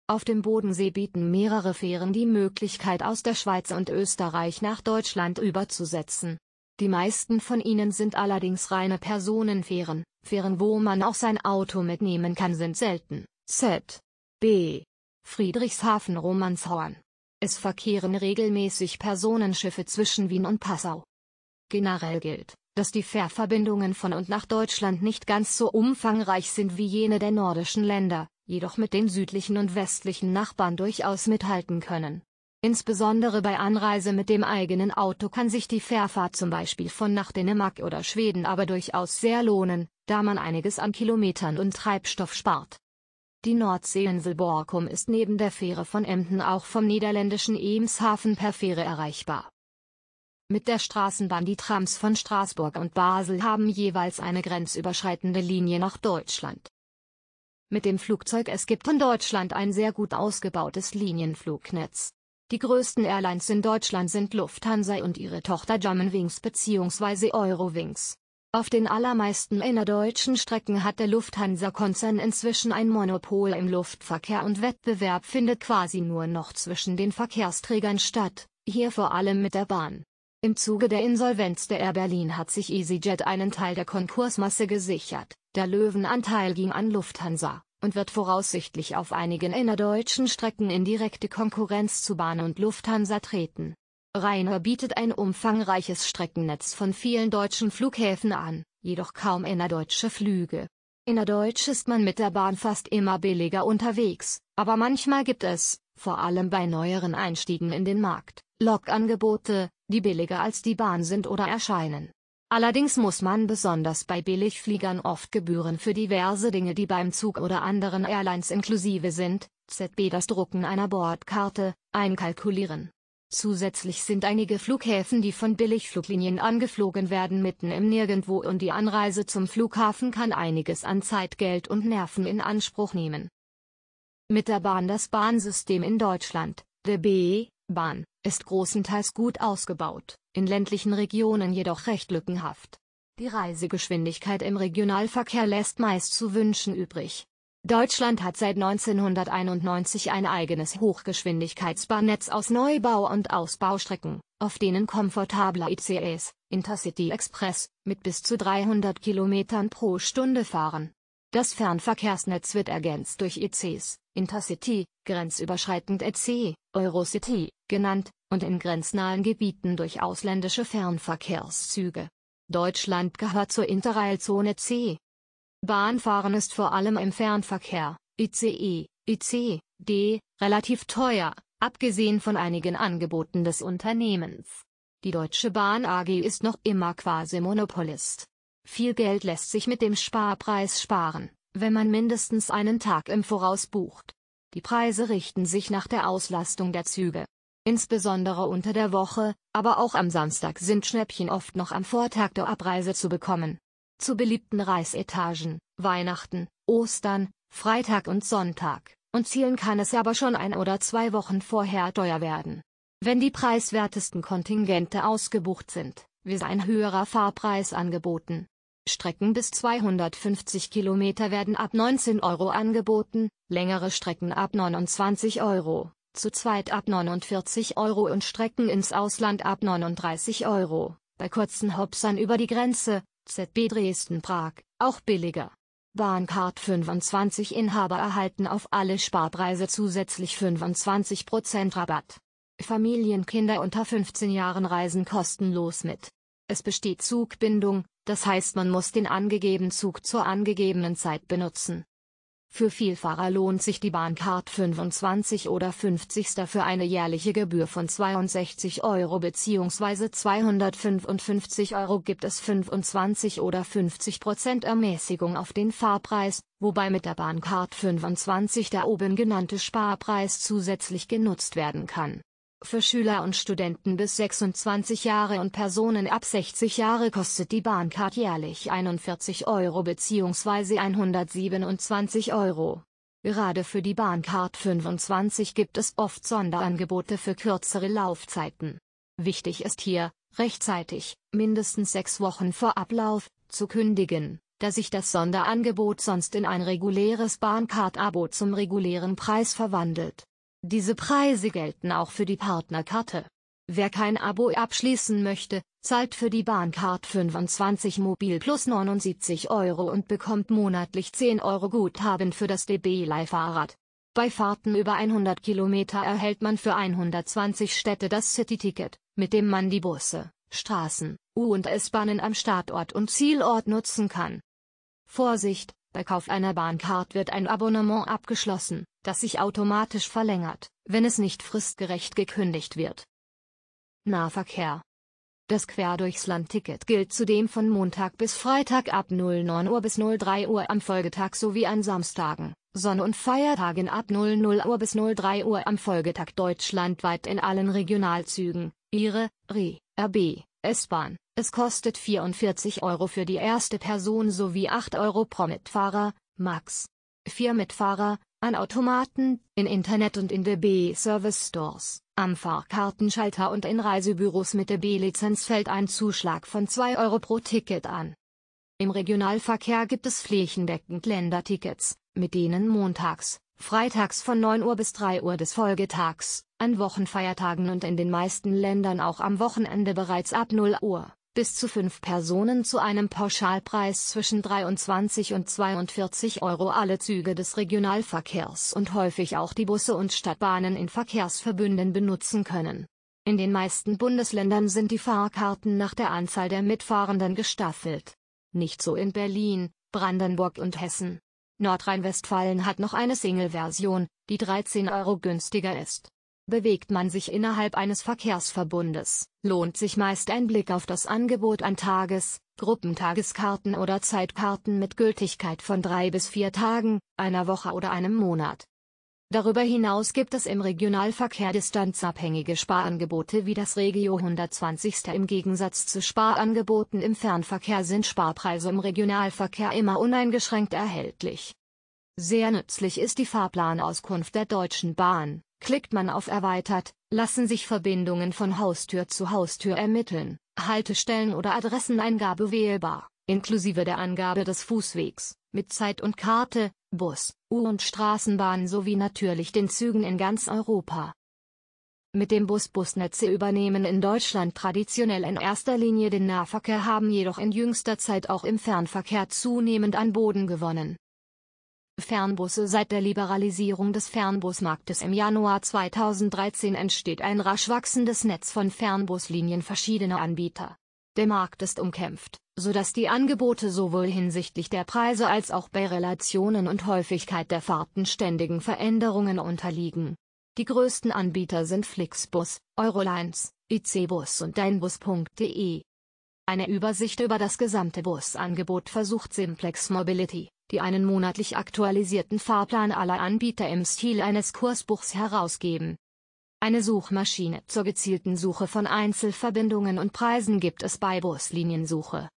Auf dem Bodensee bieten mehrere Fähren die Möglichkeit aus der Schweiz und Österreich nach Deutschland überzusetzen. Die meisten von ihnen sind allerdings reine Personenfähren, Fähren wo man auch sein Auto mitnehmen kann sind selten. Z. B. Friedrichshafen Romanshorn es verkehren regelmäßig Personenschiffe zwischen Wien und Passau. Generell gilt, dass die Fährverbindungen von und nach Deutschland nicht ganz so umfangreich sind wie jene der nordischen Länder, jedoch mit den südlichen und westlichen Nachbarn durchaus mithalten können. Insbesondere bei Anreise mit dem eigenen Auto kann sich die Fährfahrt zum Beispiel von nach Dänemark oder Schweden aber durchaus sehr lohnen, da man einiges an Kilometern und Treibstoff spart. Die Nordseeinsel Borkum ist neben der Fähre von Emden auch vom niederländischen Eemshaven per Fähre erreichbar. Mit der Straßenbahn die Trams von Straßburg und Basel haben jeweils eine grenzüberschreitende Linie nach Deutschland. Mit dem Flugzeug es gibt in Deutschland ein sehr gut ausgebautes Linienflugnetz. Die größten Airlines in Deutschland sind Lufthansa und ihre Tochter Germanwings bzw. Eurowings. Auf den allermeisten innerdeutschen Strecken hat der Lufthansa-Konzern inzwischen ein Monopol im Luftverkehr und Wettbewerb findet quasi nur noch zwischen den Verkehrsträgern statt, hier vor allem mit der Bahn. Im Zuge der Insolvenz der Air Berlin hat sich EasyJet einen Teil der Konkursmasse gesichert, der Löwenanteil ging an Lufthansa und wird voraussichtlich auf einigen innerdeutschen Strecken in direkte Konkurrenz zu Bahn und Lufthansa treten. Ryanair bietet ein umfangreiches Streckennetz von vielen deutschen Flughäfen an, jedoch kaum innerdeutsche Flüge. Innerdeutsch ist man mit der Bahn fast immer billiger unterwegs, aber manchmal gibt es, vor allem bei neueren Einstiegen in den Markt, Lokangebote, die billiger als die Bahn sind oder erscheinen. Allerdings muss man besonders bei Billigfliegern oft Gebühren für diverse Dinge, die beim Zug oder anderen Airlines inklusive sind, ZB das Drucken einer Bordkarte, einkalkulieren. Zusätzlich sind einige Flughäfen die von Billigfluglinien angeflogen werden mitten im Nirgendwo und die Anreise zum Flughafen kann einiges an Zeit, Geld und Nerven in Anspruch nehmen. Mit der Bahn Das Bahnsystem in Deutschland, der BE, Bahn, ist großenteils gut ausgebaut, in ländlichen Regionen jedoch recht lückenhaft. Die Reisegeschwindigkeit im Regionalverkehr lässt meist zu wünschen übrig. Deutschland hat seit 1991 ein eigenes Hochgeschwindigkeitsbahnnetz aus Neubau- und Ausbaustrecken, auf denen komfortabler ICEs, Intercity Express, mit bis zu 300 Kilometern pro Stunde fahren. Das Fernverkehrsnetz wird ergänzt durch ICs, Intercity, grenzüberschreitend EC, Eurocity, genannt, und in grenznahen Gebieten durch ausländische Fernverkehrszüge. Deutschland gehört zur Interrail-Zone C, Bahnfahren ist vor allem im Fernverkehr, ICE, IC, D, relativ teuer, abgesehen von einigen Angeboten des Unternehmens. Die Deutsche Bahn AG ist noch immer quasi Monopolist. Viel Geld lässt sich mit dem Sparpreis sparen, wenn man mindestens einen Tag im Voraus bucht. Die Preise richten sich nach der Auslastung der Züge. Insbesondere unter der Woche, aber auch am Samstag sind Schnäppchen oft noch am Vortag der Abreise zu bekommen zu beliebten Reisetagen, Weihnachten, Ostern, Freitag und Sonntag, und zielen kann es aber schon ein oder zwei Wochen vorher teuer werden. Wenn die preiswertesten Kontingente ausgebucht sind, wird ein höherer Fahrpreis angeboten. Strecken bis 250 Kilometer werden ab 19 Euro angeboten, längere Strecken ab 29 Euro, zu zweit ab 49 Euro und Strecken ins Ausland ab 39 Euro. Bei kurzen Hopsern über die Grenze, ZB Dresden Prag, auch billiger. Bahncard 25 Inhaber erhalten auf alle Sparpreise zusätzlich 25% Rabatt. Familienkinder unter 15 Jahren reisen kostenlos mit. Es besteht Zugbindung, das heißt man muss den angegebenen Zug zur angegebenen Zeit benutzen. Für Vielfahrer lohnt sich die Bahncard 25 oder 50 Star für eine jährliche Gebühr von 62 Euro bzw. 255 Euro gibt es 25 oder 50 Prozent Ermäßigung auf den Fahrpreis, wobei mit der Bahncard 25 der oben genannte Sparpreis zusätzlich genutzt werden kann für Schüler und Studenten bis 26 Jahre und Personen ab 60 Jahre kostet die Bahncard jährlich 41 Euro bzw. 127 Euro. Gerade für die Bahncard 25 gibt es oft Sonderangebote für kürzere Laufzeiten. Wichtig ist hier, rechtzeitig, mindestens sechs Wochen vor Ablauf, zu kündigen, da sich das Sonderangebot sonst in ein reguläres Bahncard-Abo zum regulären Preis verwandelt. Diese Preise gelten auch für die Partnerkarte. Wer kein Abo abschließen möchte, zahlt für die Bahncard 25 Mobil plus 79 Euro und bekommt monatlich 10 Euro Guthaben für das DB Leihfahrrad. Bei Fahrten über 100 Kilometer erhält man für 120 Städte das City-Ticket, mit dem man die Busse, Straßen, U- und S-Bahnen am Startort und Zielort nutzen kann. Vorsicht, bei Kauf einer Bahncard wird ein Abonnement abgeschlossen das sich automatisch verlängert, wenn es nicht fristgerecht gekündigt wird. Nahverkehr das Quer durchs Land-Ticket gilt zudem von Montag bis Freitag ab 09 Uhr bis 03 Uhr am Folgetag sowie an Samstagen, Sonn- und Feiertagen ab 00 Uhr bis 03 Uhr am Folgetag deutschlandweit in allen Regionalzügen, Ihre, RE, RB, S-Bahn. Es kostet 44 Euro für die erste Person sowie 8 Euro pro Mitfahrer, Max. 4 Mitfahrer, an Automaten, in Internet und in DB-Service-Stores, am Fahrkartenschalter und in Reisebüros mit DB-Lizenz fällt ein Zuschlag von 2 Euro pro Ticket an. Im Regionalverkehr gibt es flächendeckend Ländertickets, mit denen montags, freitags von 9 Uhr bis 3 Uhr des Folgetags, an Wochenfeiertagen und in den meisten Ländern auch am Wochenende bereits ab 0 Uhr bis zu fünf Personen zu einem Pauschalpreis zwischen 23 und 42 Euro alle Züge des Regionalverkehrs und häufig auch die Busse und Stadtbahnen in Verkehrsverbünden benutzen können. In den meisten Bundesländern sind die Fahrkarten nach der Anzahl der Mitfahrenden gestaffelt. Nicht so in Berlin, Brandenburg und Hessen. Nordrhein-Westfalen hat noch eine Single-Version, die 13 Euro günstiger ist. Bewegt man sich innerhalb eines Verkehrsverbundes, lohnt sich meist ein Blick auf das Angebot an Tages-, Gruppentageskarten oder Zeitkarten mit Gültigkeit von drei bis vier Tagen, einer Woche oder einem Monat. Darüber hinaus gibt es im Regionalverkehr distanzabhängige Sparangebote wie das Regio 120. Im Gegensatz zu Sparangeboten im Fernverkehr sind Sparpreise im Regionalverkehr immer uneingeschränkt erhältlich. Sehr nützlich ist die Fahrplanauskunft der Deutschen Bahn, Klickt man auf Erweitert, lassen sich Verbindungen von Haustür zu Haustür ermitteln, Haltestellen oder Adresseneingabe wählbar, inklusive der Angabe des Fußwegs, mit Zeit und Karte, Bus, U- und Straßenbahn sowie natürlich den Zügen in ganz Europa. Mit dem Bus-Busnetze übernehmen in Deutschland traditionell in erster Linie den Nahverkehr haben jedoch in jüngster Zeit auch im Fernverkehr zunehmend an Boden gewonnen. Fernbusse Seit der Liberalisierung des Fernbusmarktes im Januar 2013 entsteht ein rasch wachsendes Netz von Fernbuslinien verschiedener Anbieter. Der Markt ist umkämpft, so dass die Angebote sowohl hinsichtlich der Preise als auch bei Relationen und Häufigkeit der Fahrten ständigen Veränderungen unterliegen. Die größten Anbieter sind Flixbus, Eurolines, IC-Bus und deinbus.de. Eine Übersicht über das gesamte Busangebot versucht Simplex Mobility die einen monatlich aktualisierten Fahrplan aller Anbieter im Stil eines Kursbuchs herausgeben. Eine Suchmaschine zur gezielten Suche von Einzelverbindungen und Preisen gibt es bei Busliniensuche.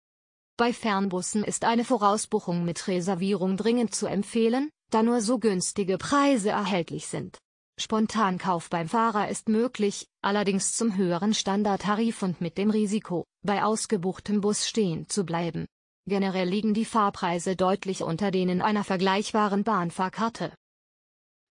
Bei Fernbussen ist eine Vorausbuchung mit Reservierung dringend zu empfehlen, da nur so günstige Preise erhältlich sind. Spontankauf beim Fahrer ist möglich, allerdings zum höheren Standardtarif und mit dem Risiko, bei ausgebuchtem Bus stehen zu bleiben. Generell liegen die Fahrpreise deutlich unter denen einer vergleichbaren Bahnfahrkarte.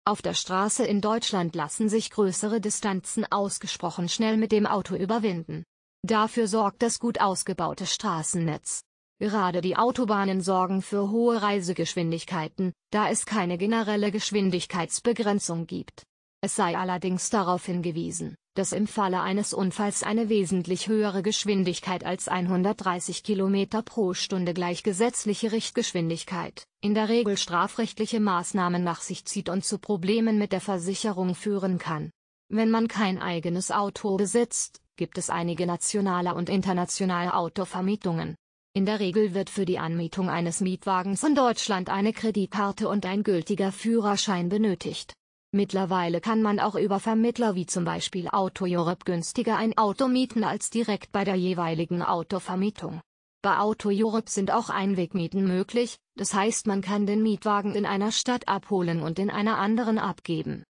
Auf der Straße in Deutschland lassen sich größere Distanzen ausgesprochen schnell mit dem Auto überwinden. Dafür sorgt das gut ausgebaute Straßennetz. Gerade die Autobahnen sorgen für hohe Reisegeschwindigkeiten, da es keine generelle Geschwindigkeitsbegrenzung gibt. Es sei allerdings darauf hingewiesen, dass im Falle eines Unfalls eine wesentlich höhere Geschwindigkeit als 130 km pro Stunde gleich gesetzliche Richtgeschwindigkeit, in der Regel strafrechtliche Maßnahmen nach sich zieht und zu Problemen mit der Versicherung führen kann. Wenn man kein eigenes Auto besitzt, gibt es einige nationale und internationale Autovermietungen. In der Regel wird für die Anmietung eines Mietwagens in Deutschland eine Kreditkarte und ein gültiger Führerschein benötigt. Mittlerweile kann man auch über Vermittler wie zum Beispiel AutoEurope günstiger ein Auto mieten als direkt bei der jeweiligen Autovermietung. Bei AutoEurope sind auch Einwegmieten möglich, das heißt man kann den Mietwagen in einer Stadt abholen und in einer anderen abgeben.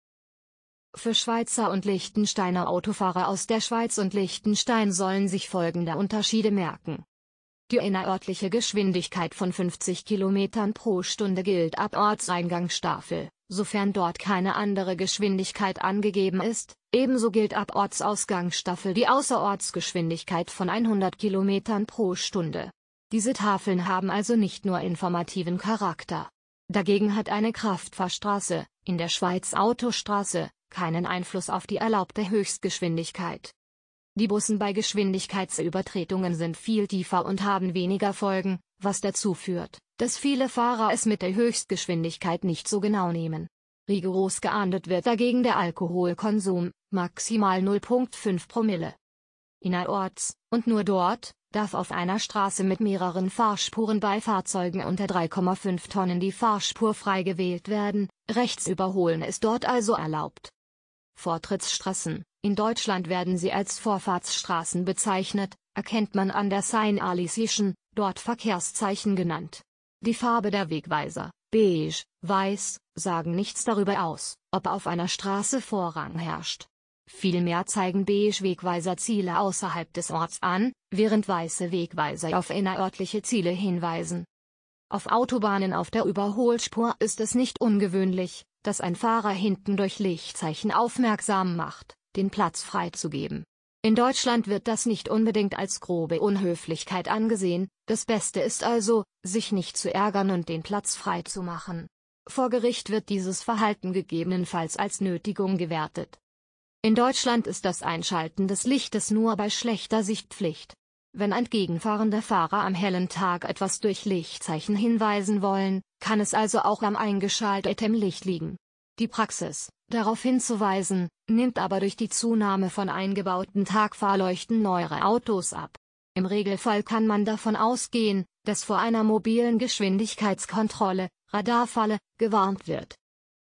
Für Schweizer und Liechtensteiner Autofahrer aus der Schweiz und Liechtenstein sollen sich folgende Unterschiede merken. Die innerörtliche Geschwindigkeit von 50 km pro Stunde gilt ab Ortseingangstaffel, sofern dort keine andere Geschwindigkeit angegeben ist, ebenso gilt ab Ortsausgangsstaffel die Außerortsgeschwindigkeit von 100 km pro Stunde. Diese Tafeln haben also nicht nur informativen Charakter. Dagegen hat eine Kraftfahrstraße, in der Schweiz Autostraße, keinen Einfluss auf die erlaubte Höchstgeschwindigkeit. Die Bussen bei Geschwindigkeitsübertretungen sind viel tiefer und haben weniger Folgen, was dazu führt, dass viele Fahrer es mit der Höchstgeschwindigkeit nicht so genau nehmen. Rigoros geahndet wird dagegen der Alkoholkonsum, maximal 0,5 Promille. Innerorts, und nur dort, darf auf einer Straße mit mehreren Fahrspuren bei Fahrzeugen unter 3,5 Tonnen die Fahrspur frei gewählt werden, rechts überholen ist dort also erlaubt. Vortrittsstraßen, in Deutschland werden sie als Vorfahrtsstraßen bezeichnet, erkennt man an der sign Alicischen, dort Verkehrszeichen genannt. Die Farbe der Wegweiser, beige, weiß, sagen nichts darüber aus, ob auf einer Straße Vorrang herrscht. Vielmehr zeigen beige Wegweiser Ziele außerhalb des Orts an, während weiße Wegweiser auf innerörtliche Ziele hinweisen. Auf Autobahnen auf der Überholspur ist es nicht ungewöhnlich, dass ein Fahrer hinten durch Lichtzeichen aufmerksam macht, den Platz freizugeben. In Deutschland wird das nicht unbedingt als grobe Unhöflichkeit angesehen, das Beste ist also, sich nicht zu ärgern und den Platz frei zu machen. Vor Gericht wird dieses Verhalten gegebenenfalls als Nötigung gewertet. In Deutschland ist das Einschalten des Lichtes nur bei schlechter Sicht Pflicht. Wenn entgegenfahrende Fahrer am hellen Tag etwas durch Lichtzeichen hinweisen wollen, kann es also auch am eingeschalteten Licht liegen. Die Praxis, darauf hinzuweisen, nimmt aber durch die Zunahme von eingebauten Tagfahrleuchten neuere Autos ab. Im Regelfall kann man davon ausgehen, dass vor einer mobilen Geschwindigkeitskontrolle, Radarfalle, gewarnt wird.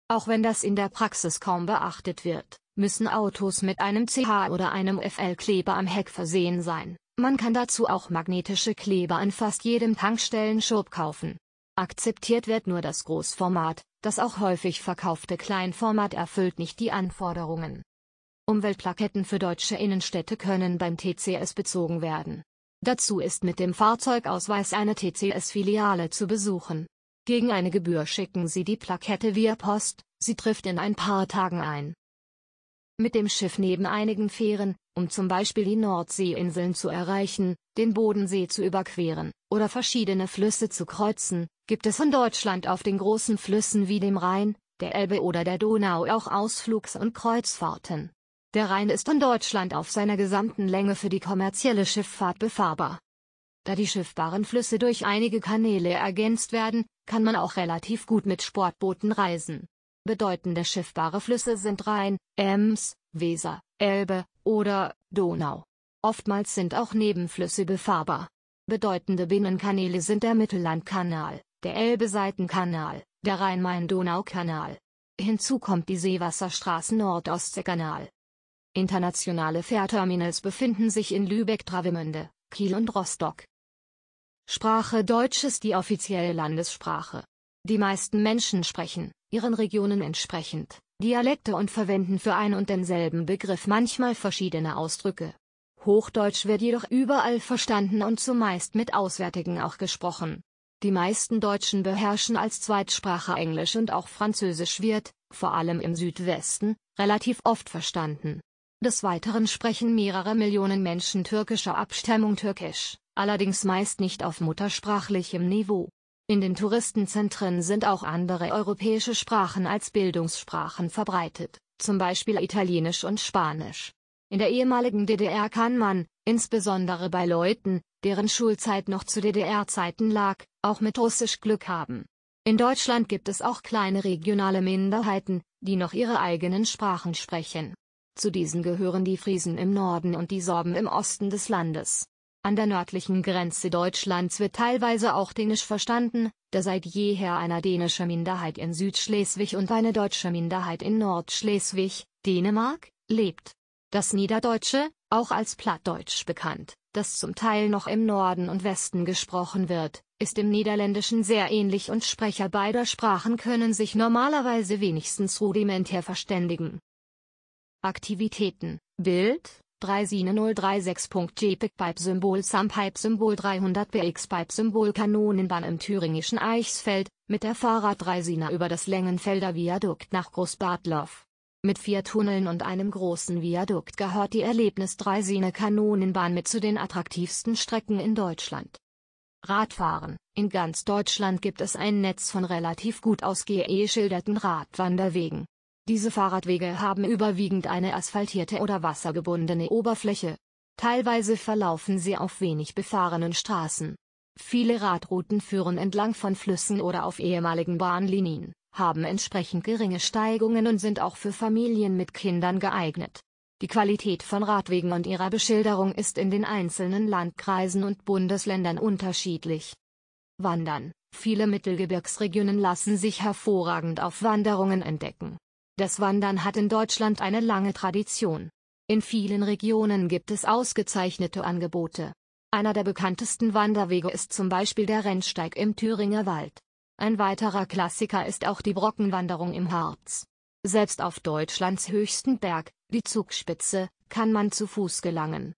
Auch wenn das in der Praxis kaum beachtet wird, müssen Autos mit einem CH oder einem FL-Kleber am Heck versehen sein. Man kann dazu auch magnetische Kleber an fast jedem Tankstellenschub kaufen. Akzeptiert wird nur das Großformat, das auch häufig verkaufte Kleinformat erfüllt nicht die Anforderungen. Umweltplaketten für deutsche Innenstädte können beim TCS bezogen werden. Dazu ist mit dem Fahrzeugausweis eine TCS-Filiale zu besuchen. Gegen eine Gebühr schicken Sie die Plakette via Post, sie trifft in ein paar Tagen ein mit dem Schiff neben einigen Fähren, um zum Beispiel die Nordseeinseln zu erreichen, den Bodensee zu überqueren oder verschiedene Flüsse zu kreuzen, gibt es in Deutschland auf den großen Flüssen wie dem Rhein, der Elbe oder der Donau auch Ausflugs- und Kreuzfahrten. Der Rhein ist in Deutschland auf seiner gesamten Länge für die kommerzielle Schifffahrt befahrbar. Da die schiffbaren Flüsse durch einige Kanäle ergänzt werden, kann man auch relativ gut mit Sportbooten reisen. Bedeutende schiffbare Flüsse sind Rhein, Ems, Weser, Elbe oder Donau. Oftmals sind auch Nebenflüsse befahrbar. Bedeutende Binnenkanäle sind der Mittellandkanal, der Elbe-Seitenkanal, der Rhein-Main-Donau-Kanal. Hinzu kommt die Seewasserstraße Nord-Ostsee-Kanal. Internationale Fährterminals befinden sich in Lübeck, Travemünde, Kiel und Rostock. Sprache Deutsch ist die offizielle Landessprache. Die meisten Menschen sprechen ihren Regionen entsprechend, Dialekte und verwenden für ein und denselben Begriff manchmal verschiedene Ausdrücke. Hochdeutsch wird jedoch überall verstanden und zumeist mit Auswärtigen auch gesprochen. Die meisten Deutschen beherrschen als Zweitsprache Englisch und auch Französisch wird, vor allem im Südwesten, relativ oft verstanden. Des Weiteren sprechen mehrere Millionen Menschen türkischer Abstammung Türkisch, allerdings meist nicht auf muttersprachlichem Niveau. In den Touristenzentren sind auch andere europäische Sprachen als Bildungssprachen verbreitet, zum Beispiel Italienisch und Spanisch. In der ehemaligen DDR kann man, insbesondere bei Leuten, deren Schulzeit noch zu DDR-Zeiten lag, auch mit Russisch Glück haben. In Deutschland gibt es auch kleine regionale Minderheiten, die noch ihre eigenen Sprachen sprechen. Zu diesen gehören die Friesen im Norden und die Sorben im Osten des Landes. An der nördlichen Grenze Deutschlands wird teilweise auch Dänisch verstanden, da seit jeher eine dänische Minderheit in Südschleswig und eine deutsche Minderheit in Nordschleswig, Dänemark, lebt. Das Niederdeutsche, auch als Plattdeutsch bekannt, das zum Teil noch im Norden und Westen gesprochen wird, ist dem Niederländischen sehr ähnlich und Sprecher beider Sprachen können sich normalerweise wenigstens rudimentär verständigen. Aktivitäten, Bild, Dreisine 036.jpg Pipe-Symbol Sam-Pipe-Symbol 300 px Pipe-Symbol Kanonenbahn im thüringischen Eichsfeld, mit der Fahrraddreisiner über das Längenfelder Viadukt nach Großbadloff. Mit vier Tunneln und einem großen Viadukt gehört die Erlebnis Dreisine Kanonenbahn mit zu den attraktivsten Strecken in Deutschland. Radfahren. In ganz Deutschland gibt es ein Netz von relativ gut ausgeschilderten Radwanderwegen. Diese Fahrradwege haben überwiegend eine asphaltierte oder wassergebundene Oberfläche. Teilweise verlaufen sie auf wenig befahrenen Straßen. Viele Radrouten führen entlang von Flüssen oder auf ehemaligen Bahnlinien, haben entsprechend geringe Steigungen und sind auch für Familien mit Kindern geeignet. Die Qualität von Radwegen und ihrer Beschilderung ist in den einzelnen Landkreisen und Bundesländern unterschiedlich. Wandern Viele Mittelgebirgsregionen lassen sich hervorragend auf Wanderungen entdecken das Wandern hat in Deutschland eine lange Tradition. In vielen Regionen gibt es ausgezeichnete Angebote. Einer der bekanntesten Wanderwege ist zum Beispiel der Rennsteig im Thüringer Wald. Ein weiterer Klassiker ist auch die Brockenwanderung im Harz. Selbst auf Deutschlands höchsten Berg, die Zugspitze, kann man zu Fuß gelangen.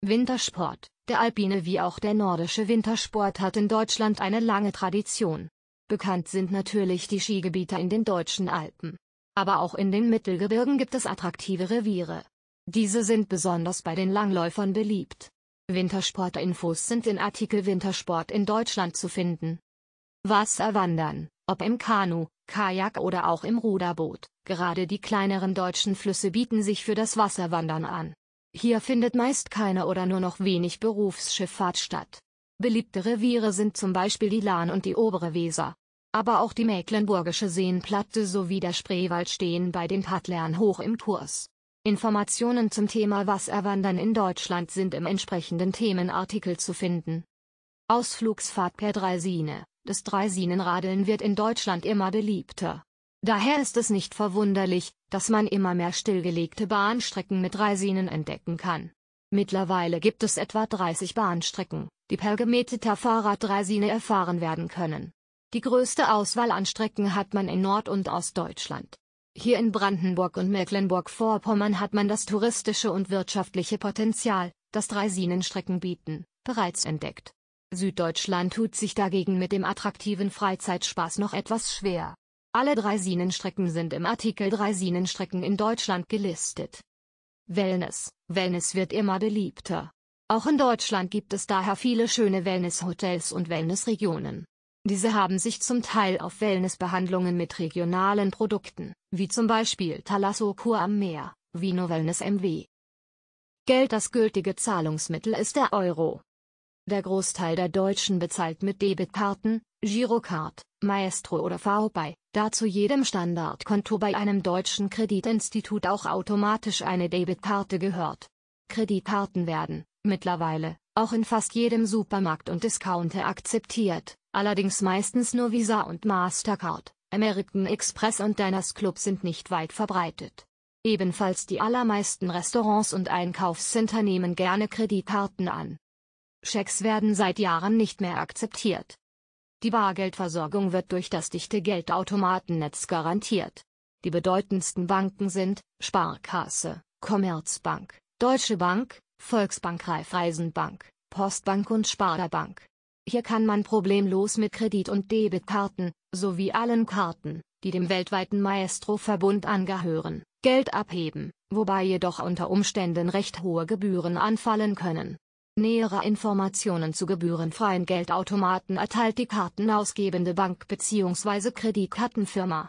Wintersport Der alpine wie auch der nordische Wintersport hat in Deutschland eine lange Tradition. Bekannt sind natürlich die Skigebiete in den deutschen Alpen. Aber auch in den Mittelgebirgen gibt es attraktive Reviere. Diese sind besonders bei den Langläufern beliebt. Wintersportinfos sind in Artikel Wintersport in Deutschland zu finden. Wasserwandern, ob im Kanu, Kajak oder auch im Ruderboot, gerade die kleineren deutschen Flüsse bieten sich für das Wasserwandern an. Hier findet meist keine oder nur noch wenig Berufsschifffahrt statt. Beliebte Reviere sind zum Beispiel die Lahn und die obere Weser, aber auch die Mecklenburgische Seenplatte sowie der Spreewald stehen bei den Paddlern hoch im Kurs. Informationen zum Thema Wasserwandern in Deutschland sind im entsprechenden Themenartikel zu finden. Ausflugsfahrt per Dreisine. Das Dreisinenradeln wird in Deutschland immer beliebter. Daher ist es nicht verwunderlich, dass man immer mehr stillgelegte Bahnstrecken mit Dreisinen entdecken kann. Mittlerweile gibt es etwa 30 Bahnstrecken, die per gemieteter Fahrraddreisine erfahren werden können. Die größte Auswahl an Strecken hat man in Nord- und Ostdeutschland. Hier in Brandenburg und Mecklenburg-Vorpommern hat man das touristische und wirtschaftliche Potenzial, das Dreisinenstrecken bieten, bereits entdeckt. Süddeutschland tut sich dagegen mit dem attraktiven Freizeitspaß noch etwas schwer. Alle Dreisinenstrecken sind im Artikel Dreisinenstrecken in Deutschland gelistet. Wellness. Wellness wird immer beliebter. Auch in Deutschland gibt es daher viele schöne Wellnesshotels und Wellnessregionen. Diese haben sich zum Teil auf Wellnessbehandlungen mit regionalen Produkten, wie zum Beispiel Talasso Kur am Meer, Vino Wellness MW. Geld das gültige Zahlungsmittel ist der Euro. Der Großteil der Deutschen bezahlt mit Debitkarten, Girocard, Maestro oder VPay, da zu jedem Standardkonto bei einem deutschen Kreditinstitut auch automatisch eine Debitkarte gehört. Kreditkarten werden, mittlerweile, auch in fast jedem Supermarkt und Discounter akzeptiert, allerdings meistens nur Visa und Mastercard, American Express und Diners Club sind nicht weit verbreitet. Ebenfalls die allermeisten Restaurants und Einkaufscenter nehmen gerne Kreditkarten an. Schecks werden seit Jahren nicht mehr akzeptiert. Die Bargeldversorgung wird durch das dichte Geldautomatennetz garantiert. Die bedeutendsten Banken sind Sparkasse, Commerzbank, Deutsche Bank, Volksbank Raiffeisenbank, Postbank und Sparerbank. Hier kann man problemlos mit Kredit- und Debitkarten, sowie allen Karten, die dem weltweiten Maestro-Verbund angehören, Geld abheben, wobei jedoch unter Umständen recht hohe Gebühren anfallen können. Nähere Informationen zu gebührenfreien Geldautomaten erteilt die kartenausgebende Bank bzw. Kreditkartenfirma.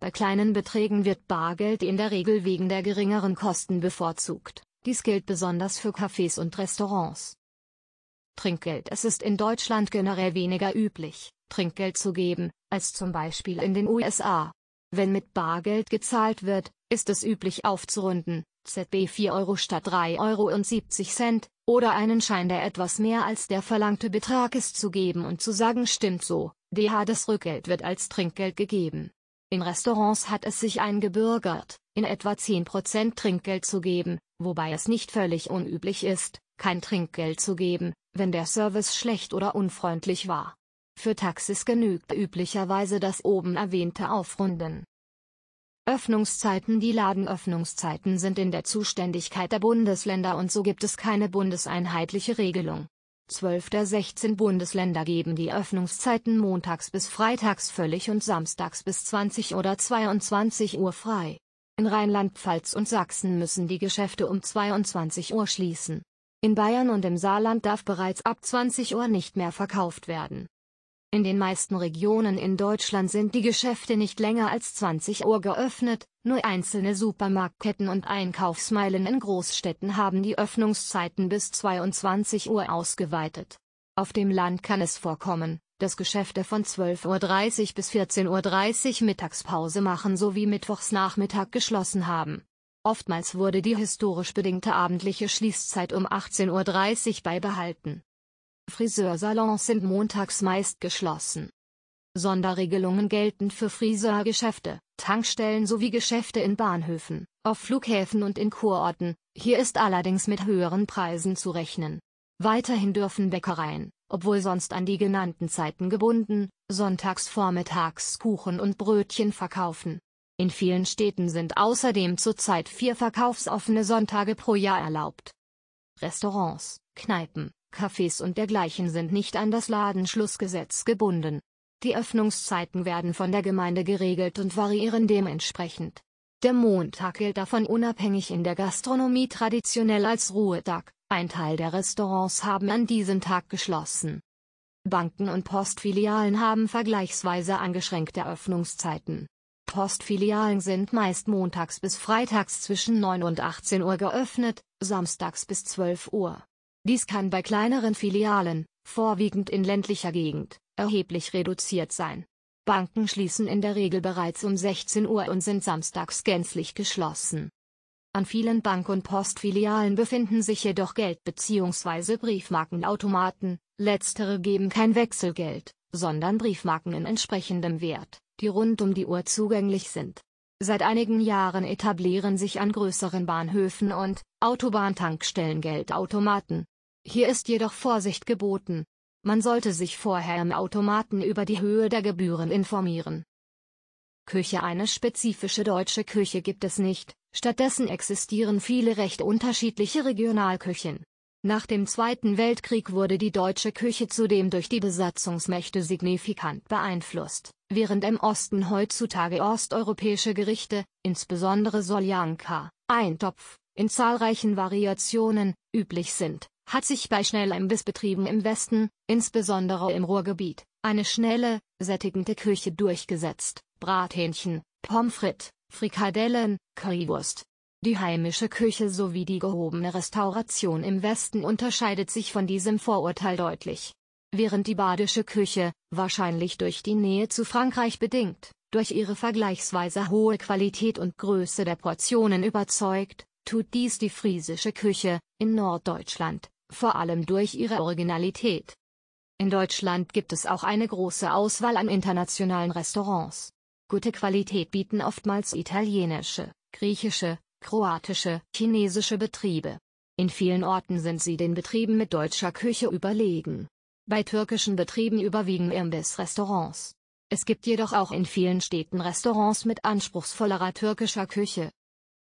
Bei kleinen Beträgen wird Bargeld in der Regel wegen der geringeren Kosten bevorzugt. Dies gilt besonders für Cafés und Restaurants. Trinkgeld Es ist in Deutschland generell weniger üblich, Trinkgeld zu geben, als zum Beispiel in den USA. Wenn mit Bargeld gezahlt wird, ist es üblich aufzurunden, ZB 4 Euro statt 3,70 Euro oder einen Schein, der etwas mehr als der verlangte Betrag ist, zu geben und zu sagen, stimmt so, DH das Rückgeld wird als Trinkgeld gegeben. In Restaurants hat es sich eingebürgert, in etwa 10% Trinkgeld zu geben, wobei es nicht völlig unüblich ist, kein Trinkgeld zu geben, wenn der Service schlecht oder unfreundlich war. Für Taxis genügt üblicherweise das oben erwähnte Aufrunden. Öffnungszeiten Die Ladenöffnungszeiten sind in der Zuständigkeit der Bundesländer und so gibt es keine bundeseinheitliche Regelung. 12 der 16 Bundesländer geben die Öffnungszeiten montags bis freitags völlig und samstags bis 20 oder 22 Uhr frei. In Rheinland-Pfalz und Sachsen müssen die Geschäfte um 22 Uhr schließen. In Bayern und im Saarland darf bereits ab 20 Uhr nicht mehr verkauft werden. In den meisten Regionen in Deutschland sind die Geschäfte nicht länger als 20 Uhr geöffnet, nur einzelne Supermarktketten und Einkaufsmeilen in Großstädten haben die Öffnungszeiten bis 22 Uhr ausgeweitet. Auf dem Land kann es vorkommen, dass Geschäfte von 12.30 Uhr bis 14.30 Uhr Mittagspause machen sowie Mittwochsnachmittag geschlossen haben. Oftmals wurde die historisch bedingte abendliche Schließzeit um 18.30 Uhr beibehalten. Friseursalons sind montags meist geschlossen. Sonderregelungen gelten für Friseurgeschäfte, Tankstellen sowie Geschäfte in Bahnhöfen, auf Flughäfen und in Kurorten, hier ist allerdings mit höheren Preisen zu rechnen. Weiterhin dürfen Bäckereien, obwohl sonst an die genannten Zeiten gebunden, sonntagsvormittags Kuchen und Brötchen verkaufen. In vielen Städten sind außerdem zurzeit vier verkaufsoffene Sonntage pro Jahr erlaubt. Restaurants, Kneipen, Cafés und dergleichen sind nicht an das Ladenschlussgesetz gebunden. Die Öffnungszeiten werden von der Gemeinde geregelt und variieren dementsprechend. Der Montag gilt davon unabhängig in der Gastronomie traditionell als Ruhetag. Ein Teil der Restaurants haben an diesem Tag geschlossen. Banken und Postfilialen haben vergleichsweise eingeschränkte Öffnungszeiten. Postfilialen sind meist montags bis freitags zwischen 9 und 18 Uhr geöffnet, samstags bis 12 Uhr. Dies kann bei kleineren Filialen, vorwiegend in ländlicher Gegend, erheblich reduziert sein. Banken schließen in der Regel bereits um 16 Uhr und sind samstags gänzlich geschlossen. An vielen Bank- und Postfilialen befinden sich jedoch Geld- bzw. Briefmarkenautomaten, letztere geben kein Wechselgeld, sondern Briefmarken in entsprechendem Wert, die rund um die Uhr zugänglich sind. Seit einigen Jahren etablieren sich an größeren Bahnhöfen und Autobahntankstellen Geldautomaten. Hier ist jedoch Vorsicht geboten. Man sollte sich vorher im Automaten über die Höhe der Gebühren informieren. Küche Eine spezifische deutsche Küche gibt es nicht, Stattdessen existieren viele recht unterschiedliche Regionalküchen. Nach dem Zweiten Weltkrieg wurde die deutsche Küche zudem durch die Besatzungsmächte signifikant beeinflusst, während im Osten heutzutage osteuropäische Gerichte, insbesondere Soljanka, Eintopf, in zahlreichen Variationen, üblich sind, hat sich bei Schnelleimbiss-Betrieben im Westen, insbesondere im Ruhrgebiet, eine schnelle, sättigende Küche durchgesetzt. Brathähnchen, Pommes frites, Frikadellen, Currywurst. Die heimische Küche sowie die gehobene Restauration im Westen unterscheidet sich von diesem Vorurteil deutlich. Während die badische Küche, wahrscheinlich durch die Nähe zu Frankreich bedingt, durch ihre vergleichsweise hohe Qualität und Größe der Portionen überzeugt, tut dies die friesische Küche, in Norddeutschland, vor allem durch ihre Originalität. In Deutschland gibt es auch eine große Auswahl an internationalen Restaurants. Gute Qualität bieten oftmals italienische, griechische, kroatische, chinesische Betriebe. In vielen Orten sind sie den Betrieben mit deutscher Küche überlegen. Bei türkischen Betrieben überwiegen Imbiss-Restaurants. Es gibt jedoch auch in vielen Städten Restaurants mit anspruchsvollerer türkischer Küche.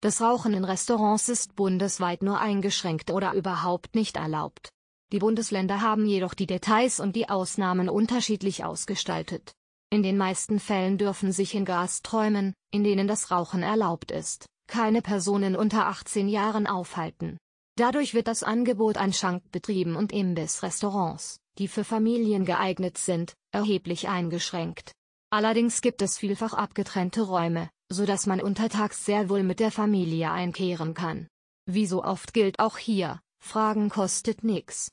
Das Rauchen in Restaurants ist bundesweit nur eingeschränkt oder überhaupt nicht erlaubt. Die Bundesländer haben jedoch die Details und die Ausnahmen unterschiedlich ausgestaltet. In den meisten Fällen dürfen sich in Gasträumen, in denen das Rauchen erlaubt ist, keine Personen unter 18 Jahren aufhalten. Dadurch wird das Angebot an Schankbetrieben und Imbissrestaurants, die für Familien geeignet sind, erheblich eingeschränkt. Allerdings gibt es vielfach abgetrennte Räume, so dass man untertags sehr wohl mit der Familie einkehren kann. Wie so oft gilt auch hier, Fragen kostet nichts.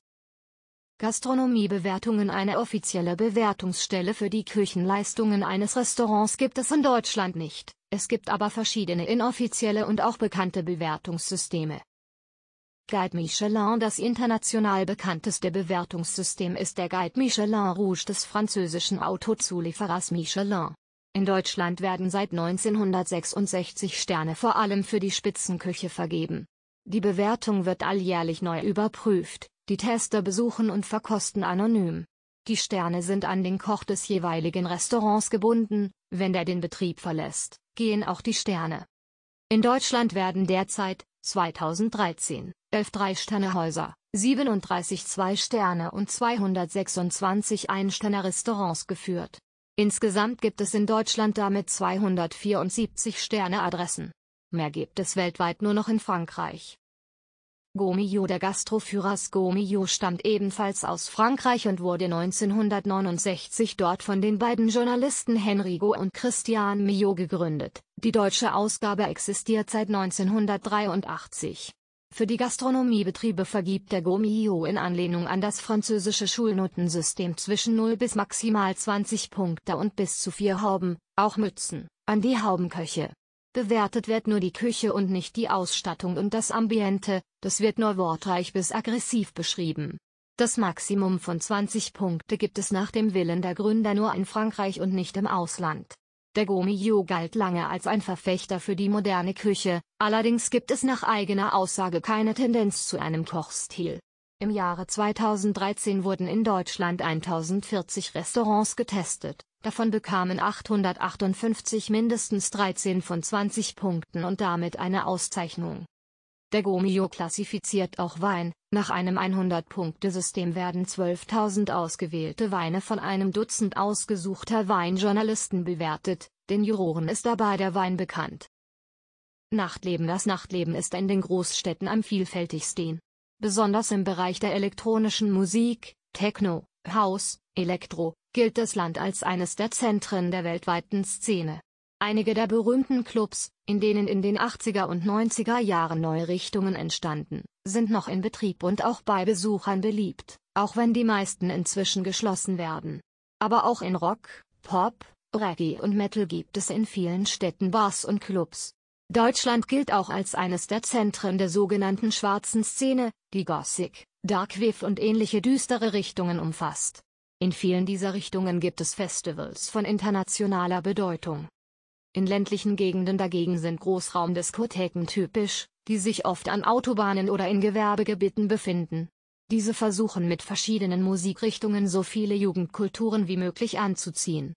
Gastronomiebewertungen Eine offizielle Bewertungsstelle für die Küchenleistungen eines Restaurants gibt es in Deutschland nicht, es gibt aber verschiedene inoffizielle und auch bekannte Bewertungssysteme. Guide Michelin Das international bekannteste Bewertungssystem ist der Guide Michelin Rouge des französischen Autozulieferers Michelin. In Deutschland werden seit 1966 Sterne vor allem für die Spitzenküche vergeben. Die Bewertung wird alljährlich neu überprüft. Die Tester besuchen und verkosten anonym. Die Sterne sind an den Koch des jeweiligen Restaurants gebunden, wenn der den Betrieb verlässt, gehen auch die Sterne. In Deutschland werden derzeit, 2013, 11 Drei-Sterne-Häuser, 37 Zwei-Sterne und 226 Ein-Sterne-Restaurants geführt. Insgesamt gibt es in Deutschland damit 274 Sterne-Adressen. Mehr gibt es weltweit nur noch in Frankreich. Gomio Der Gastrophyras Gomio stammt ebenfalls aus Frankreich und wurde 1969 dort von den beiden Journalisten Henrigo und Christian Mio gegründet. Die deutsche Ausgabe existiert seit 1983. Für die Gastronomiebetriebe vergibt der Gomio in Anlehnung an das französische Schulnotensystem zwischen 0 bis maximal 20 Punkte und bis zu 4 Hauben, auch Mützen, an die Haubenköche. Bewertet wird nur die Küche und nicht die Ausstattung und das Ambiente, das wird nur wortreich bis aggressiv beschrieben. Das Maximum von 20 Punkte gibt es nach dem Willen der Gründer nur in Frankreich und nicht im Ausland. Der Gourmillot galt lange als ein Verfechter für die moderne Küche, allerdings gibt es nach eigener Aussage keine Tendenz zu einem Kochstil. Im Jahre 2013 wurden in Deutschland 1040 Restaurants getestet. Davon bekamen 858 mindestens 13 von 20 Punkten und damit eine Auszeichnung. Der Gomio klassifiziert auch Wein, nach einem 100-Punkte-System werden 12.000 ausgewählte Weine von einem Dutzend ausgesuchter Weinjournalisten bewertet, den Juroren ist dabei der Wein bekannt. Nachtleben Das Nachtleben ist in den Großstädten am vielfältigsten. Besonders im Bereich der elektronischen Musik, Techno, House, Elektro, gilt das Land als eines der Zentren der weltweiten Szene. Einige der berühmten Clubs, in denen in den 80er und 90er Jahren neue Richtungen entstanden, sind noch in Betrieb und auch bei Besuchern beliebt, auch wenn die meisten inzwischen geschlossen werden. Aber auch in Rock, Pop, Reggae und Metal gibt es in vielen Städten Bars und Clubs. Deutschland gilt auch als eines der Zentren der sogenannten schwarzen Szene, die Gothic, Dark Darkwave und ähnliche düstere Richtungen umfasst. In vielen dieser Richtungen gibt es Festivals von internationaler Bedeutung. In ländlichen Gegenden dagegen sind Großraumdiskotheken typisch, die sich oft an Autobahnen oder in Gewerbegebieten befinden. Diese versuchen mit verschiedenen Musikrichtungen so viele Jugendkulturen wie möglich anzuziehen.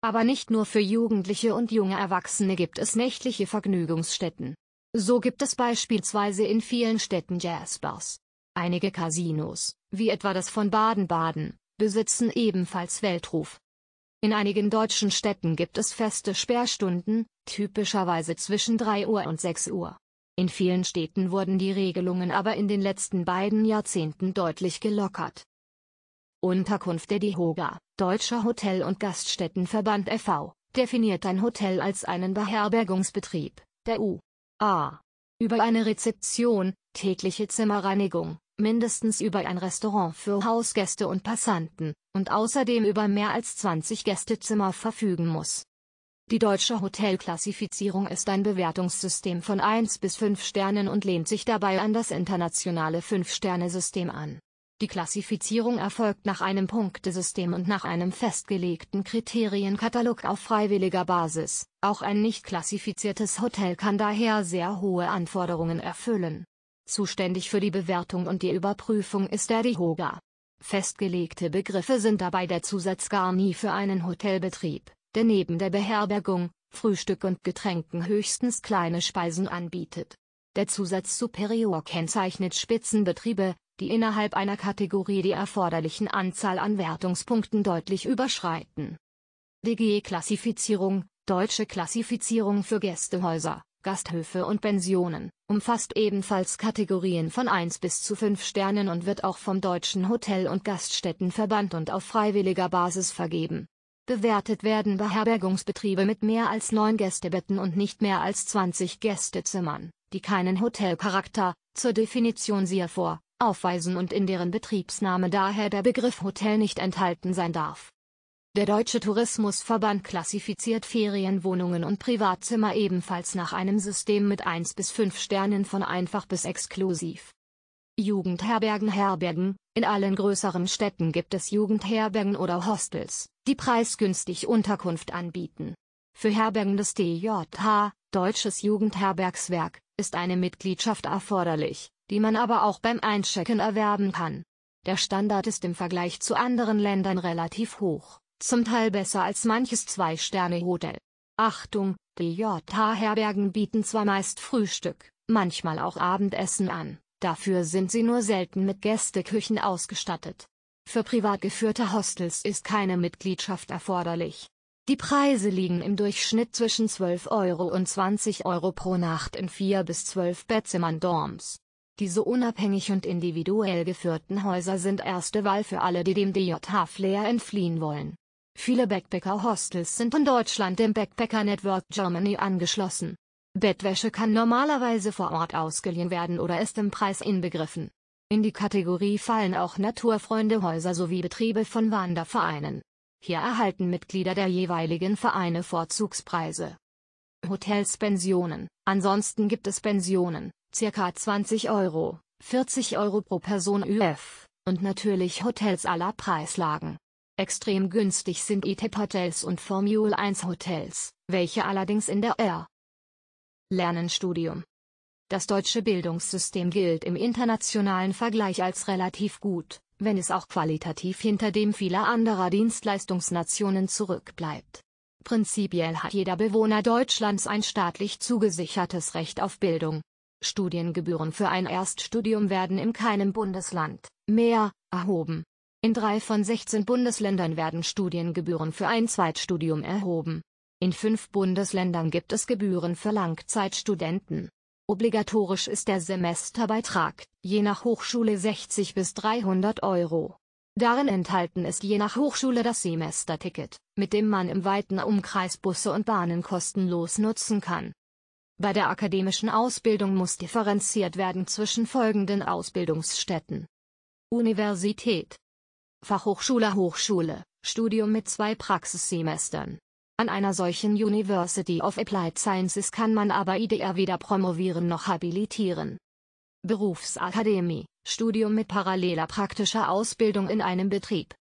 Aber nicht nur für Jugendliche und junge Erwachsene gibt es nächtliche Vergnügungsstätten. So gibt es beispielsweise in vielen Städten Jazzbars. Einige Casinos, wie etwa das von Baden-Baden, besitzen ebenfalls Weltruf. In einigen deutschen Städten gibt es feste Sperrstunden, typischerweise zwischen 3 Uhr und 6 Uhr. In vielen Städten wurden die Regelungen aber in den letzten beiden Jahrzehnten deutlich gelockert. Unterkunft der DIHOGA, Deutscher Hotel- und Gaststättenverband e.V., definiert ein Hotel als einen Beherbergungsbetrieb, der U.A. über eine Rezeption, tägliche Zimmerreinigung, mindestens über ein Restaurant für Hausgäste und Passanten, und außerdem über mehr als 20 Gästezimmer verfügen muss. Die deutsche Hotelklassifizierung ist ein Bewertungssystem von 1 bis 5 Sternen und lehnt sich dabei an das internationale 5-Sterne-System an. Die Klassifizierung erfolgt nach einem Punktesystem und nach einem festgelegten Kriterienkatalog auf freiwilliger Basis. Auch ein nicht klassifiziertes Hotel kann daher sehr hohe Anforderungen erfüllen. Zuständig für die Bewertung und die Überprüfung ist der DEHOGA. Festgelegte Begriffe sind dabei der Zusatz Garni für einen Hotelbetrieb, der neben der Beherbergung, Frühstück und Getränken höchstens kleine Speisen anbietet. Der Zusatz Superior kennzeichnet Spitzenbetriebe, die innerhalb einer Kategorie die erforderlichen Anzahl an Wertungspunkten deutlich überschreiten. dg e klassifizierung deutsche Klassifizierung für Gästehäuser, Gasthöfe und Pensionen, umfasst ebenfalls Kategorien von 1 bis zu 5 Sternen und wird auch vom Deutschen Hotel- und Gaststättenverband und auf freiwilliger Basis vergeben. Bewertet werden Beherbergungsbetriebe mit mehr als 9 Gästebetten und nicht mehr als 20 Gästezimmern, die keinen Hotelcharakter, zur Definition siehe vor, aufweisen und in deren Betriebsname daher der Begriff Hotel nicht enthalten sein darf. Der Deutsche Tourismusverband klassifiziert Ferienwohnungen und Privatzimmer ebenfalls nach einem System mit 1 bis 5 Sternen von einfach bis exklusiv. Jugendherbergen Herbergen In allen größeren Städten gibt es Jugendherbergen oder Hostels, die preisgünstig Unterkunft anbieten. Für Herbergen des DJH, Deutsches Jugendherbergswerk, ist eine Mitgliedschaft erforderlich, die man aber auch beim Einchecken erwerben kann. Der Standard ist im Vergleich zu anderen Ländern relativ hoch zum Teil besser als manches Zwei-Sterne-Hotel. Achtung, die JH-Herbergen bieten zwar meist Frühstück, manchmal auch Abendessen an, dafür sind sie nur selten mit Gästeküchen ausgestattet. Für privat geführte Hostels ist keine Mitgliedschaft erforderlich. Die Preise liegen im Durchschnitt zwischen 12 Euro und 20 Euro pro Nacht in 4 bis 12 Bettzimmern Dorms. Diese unabhängig und individuell geführten Häuser sind erste Wahl für alle, die dem DJH-Flair entfliehen wollen. Viele Backpacker-Hostels sind in Deutschland dem Backpacker Network Germany angeschlossen. Bettwäsche kann normalerweise vor Ort ausgeliehen werden oder ist im Preis inbegriffen. In die Kategorie fallen auch Naturfreundehäuser sowie Betriebe von Wandervereinen. Hier erhalten Mitglieder der jeweiligen Vereine Vorzugspreise. Hotels Pensionen. Ansonsten gibt es Pensionen, ca. 20 Euro, 40 Euro pro Person UF, und natürlich Hotels aller Preislagen. Extrem günstig sind ITIP-Hotels e und Formule 1 hotels welche allerdings in der R. Lernenstudium. Das deutsche Bildungssystem gilt im internationalen Vergleich als relativ gut, wenn es auch qualitativ hinter dem vieler anderer Dienstleistungsnationen zurückbleibt. Prinzipiell hat jeder Bewohner Deutschlands ein staatlich zugesichertes Recht auf Bildung. Studiengebühren für ein Erststudium werden in keinem Bundesland mehr erhoben in drei von 16 Bundesländern werden Studiengebühren für ein Zweitstudium erhoben. In fünf Bundesländern gibt es Gebühren für Langzeitstudenten. Obligatorisch ist der Semesterbeitrag, je nach Hochschule 60 bis 300 Euro. Darin enthalten ist je nach Hochschule das Semesterticket, mit dem man im weiten Umkreis Busse und Bahnen kostenlos nutzen kann. Bei der akademischen Ausbildung muss differenziert werden zwischen folgenden Ausbildungsstätten. Universität, Fachhochschule Hochschule, Studium mit zwei Praxissemestern. An einer solchen University of Applied Sciences kann man aber IDR weder promovieren noch habilitieren. Berufsakademie, Studium mit paralleler praktischer Ausbildung in einem Betrieb.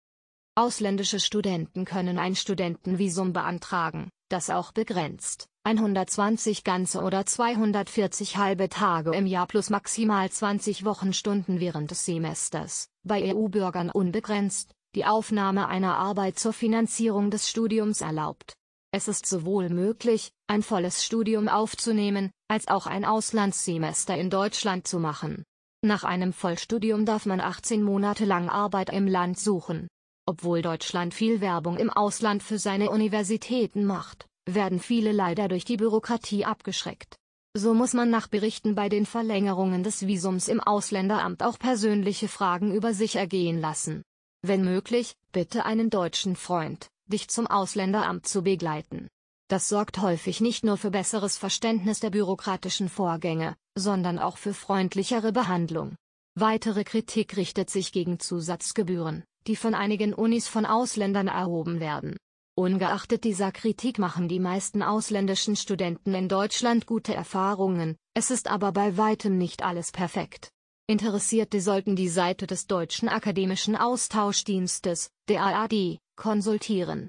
Ausländische Studenten können ein Studentenvisum beantragen, das auch begrenzt, 120 ganze oder 240 halbe Tage im Jahr plus maximal 20 Wochenstunden während des Semesters, bei EU-Bürgern unbegrenzt, die Aufnahme einer Arbeit zur Finanzierung des Studiums erlaubt. Es ist sowohl möglich, ein volles Studium aufzunehmen, als auch ein Auslandssemester in Deutschland zu machen. Nach einem Vollstudium darf man 18 Monate lang Arbeit im Land suchen obwohl Deutschland viel Werbung im Ausland für seine Universitäten macht, werden viele leider durch die Bürokratie abgeschreckt. So muss man nach Berichten bei den Verlängerungen des Visums im Ausländeramt auch persönliche Fragen über sich ergehen lassen. Wenn möglich, bitte einen deutschen Freund, dich zum Ausländeramt zu begleiten. Das sorgt häufig nicht nur für besseres Verständnis der bürokratischen Vorgänge, sondern auch für freundlichere Behandlung. Weitere Kritik richtet sich gegen Zusatzgebühren die von einigen Unis von Ausländern erhoben werden. Ungeachtet dieser Kritik machen die meisten ausländischen Studenten in Deutschland gute Erfahrungen, es ist aber bei weitem nicht alles perfekt. Interessierte sollten die Seite des Deutschen Akademischen Austauschdienstes, der AAD, konsultieren.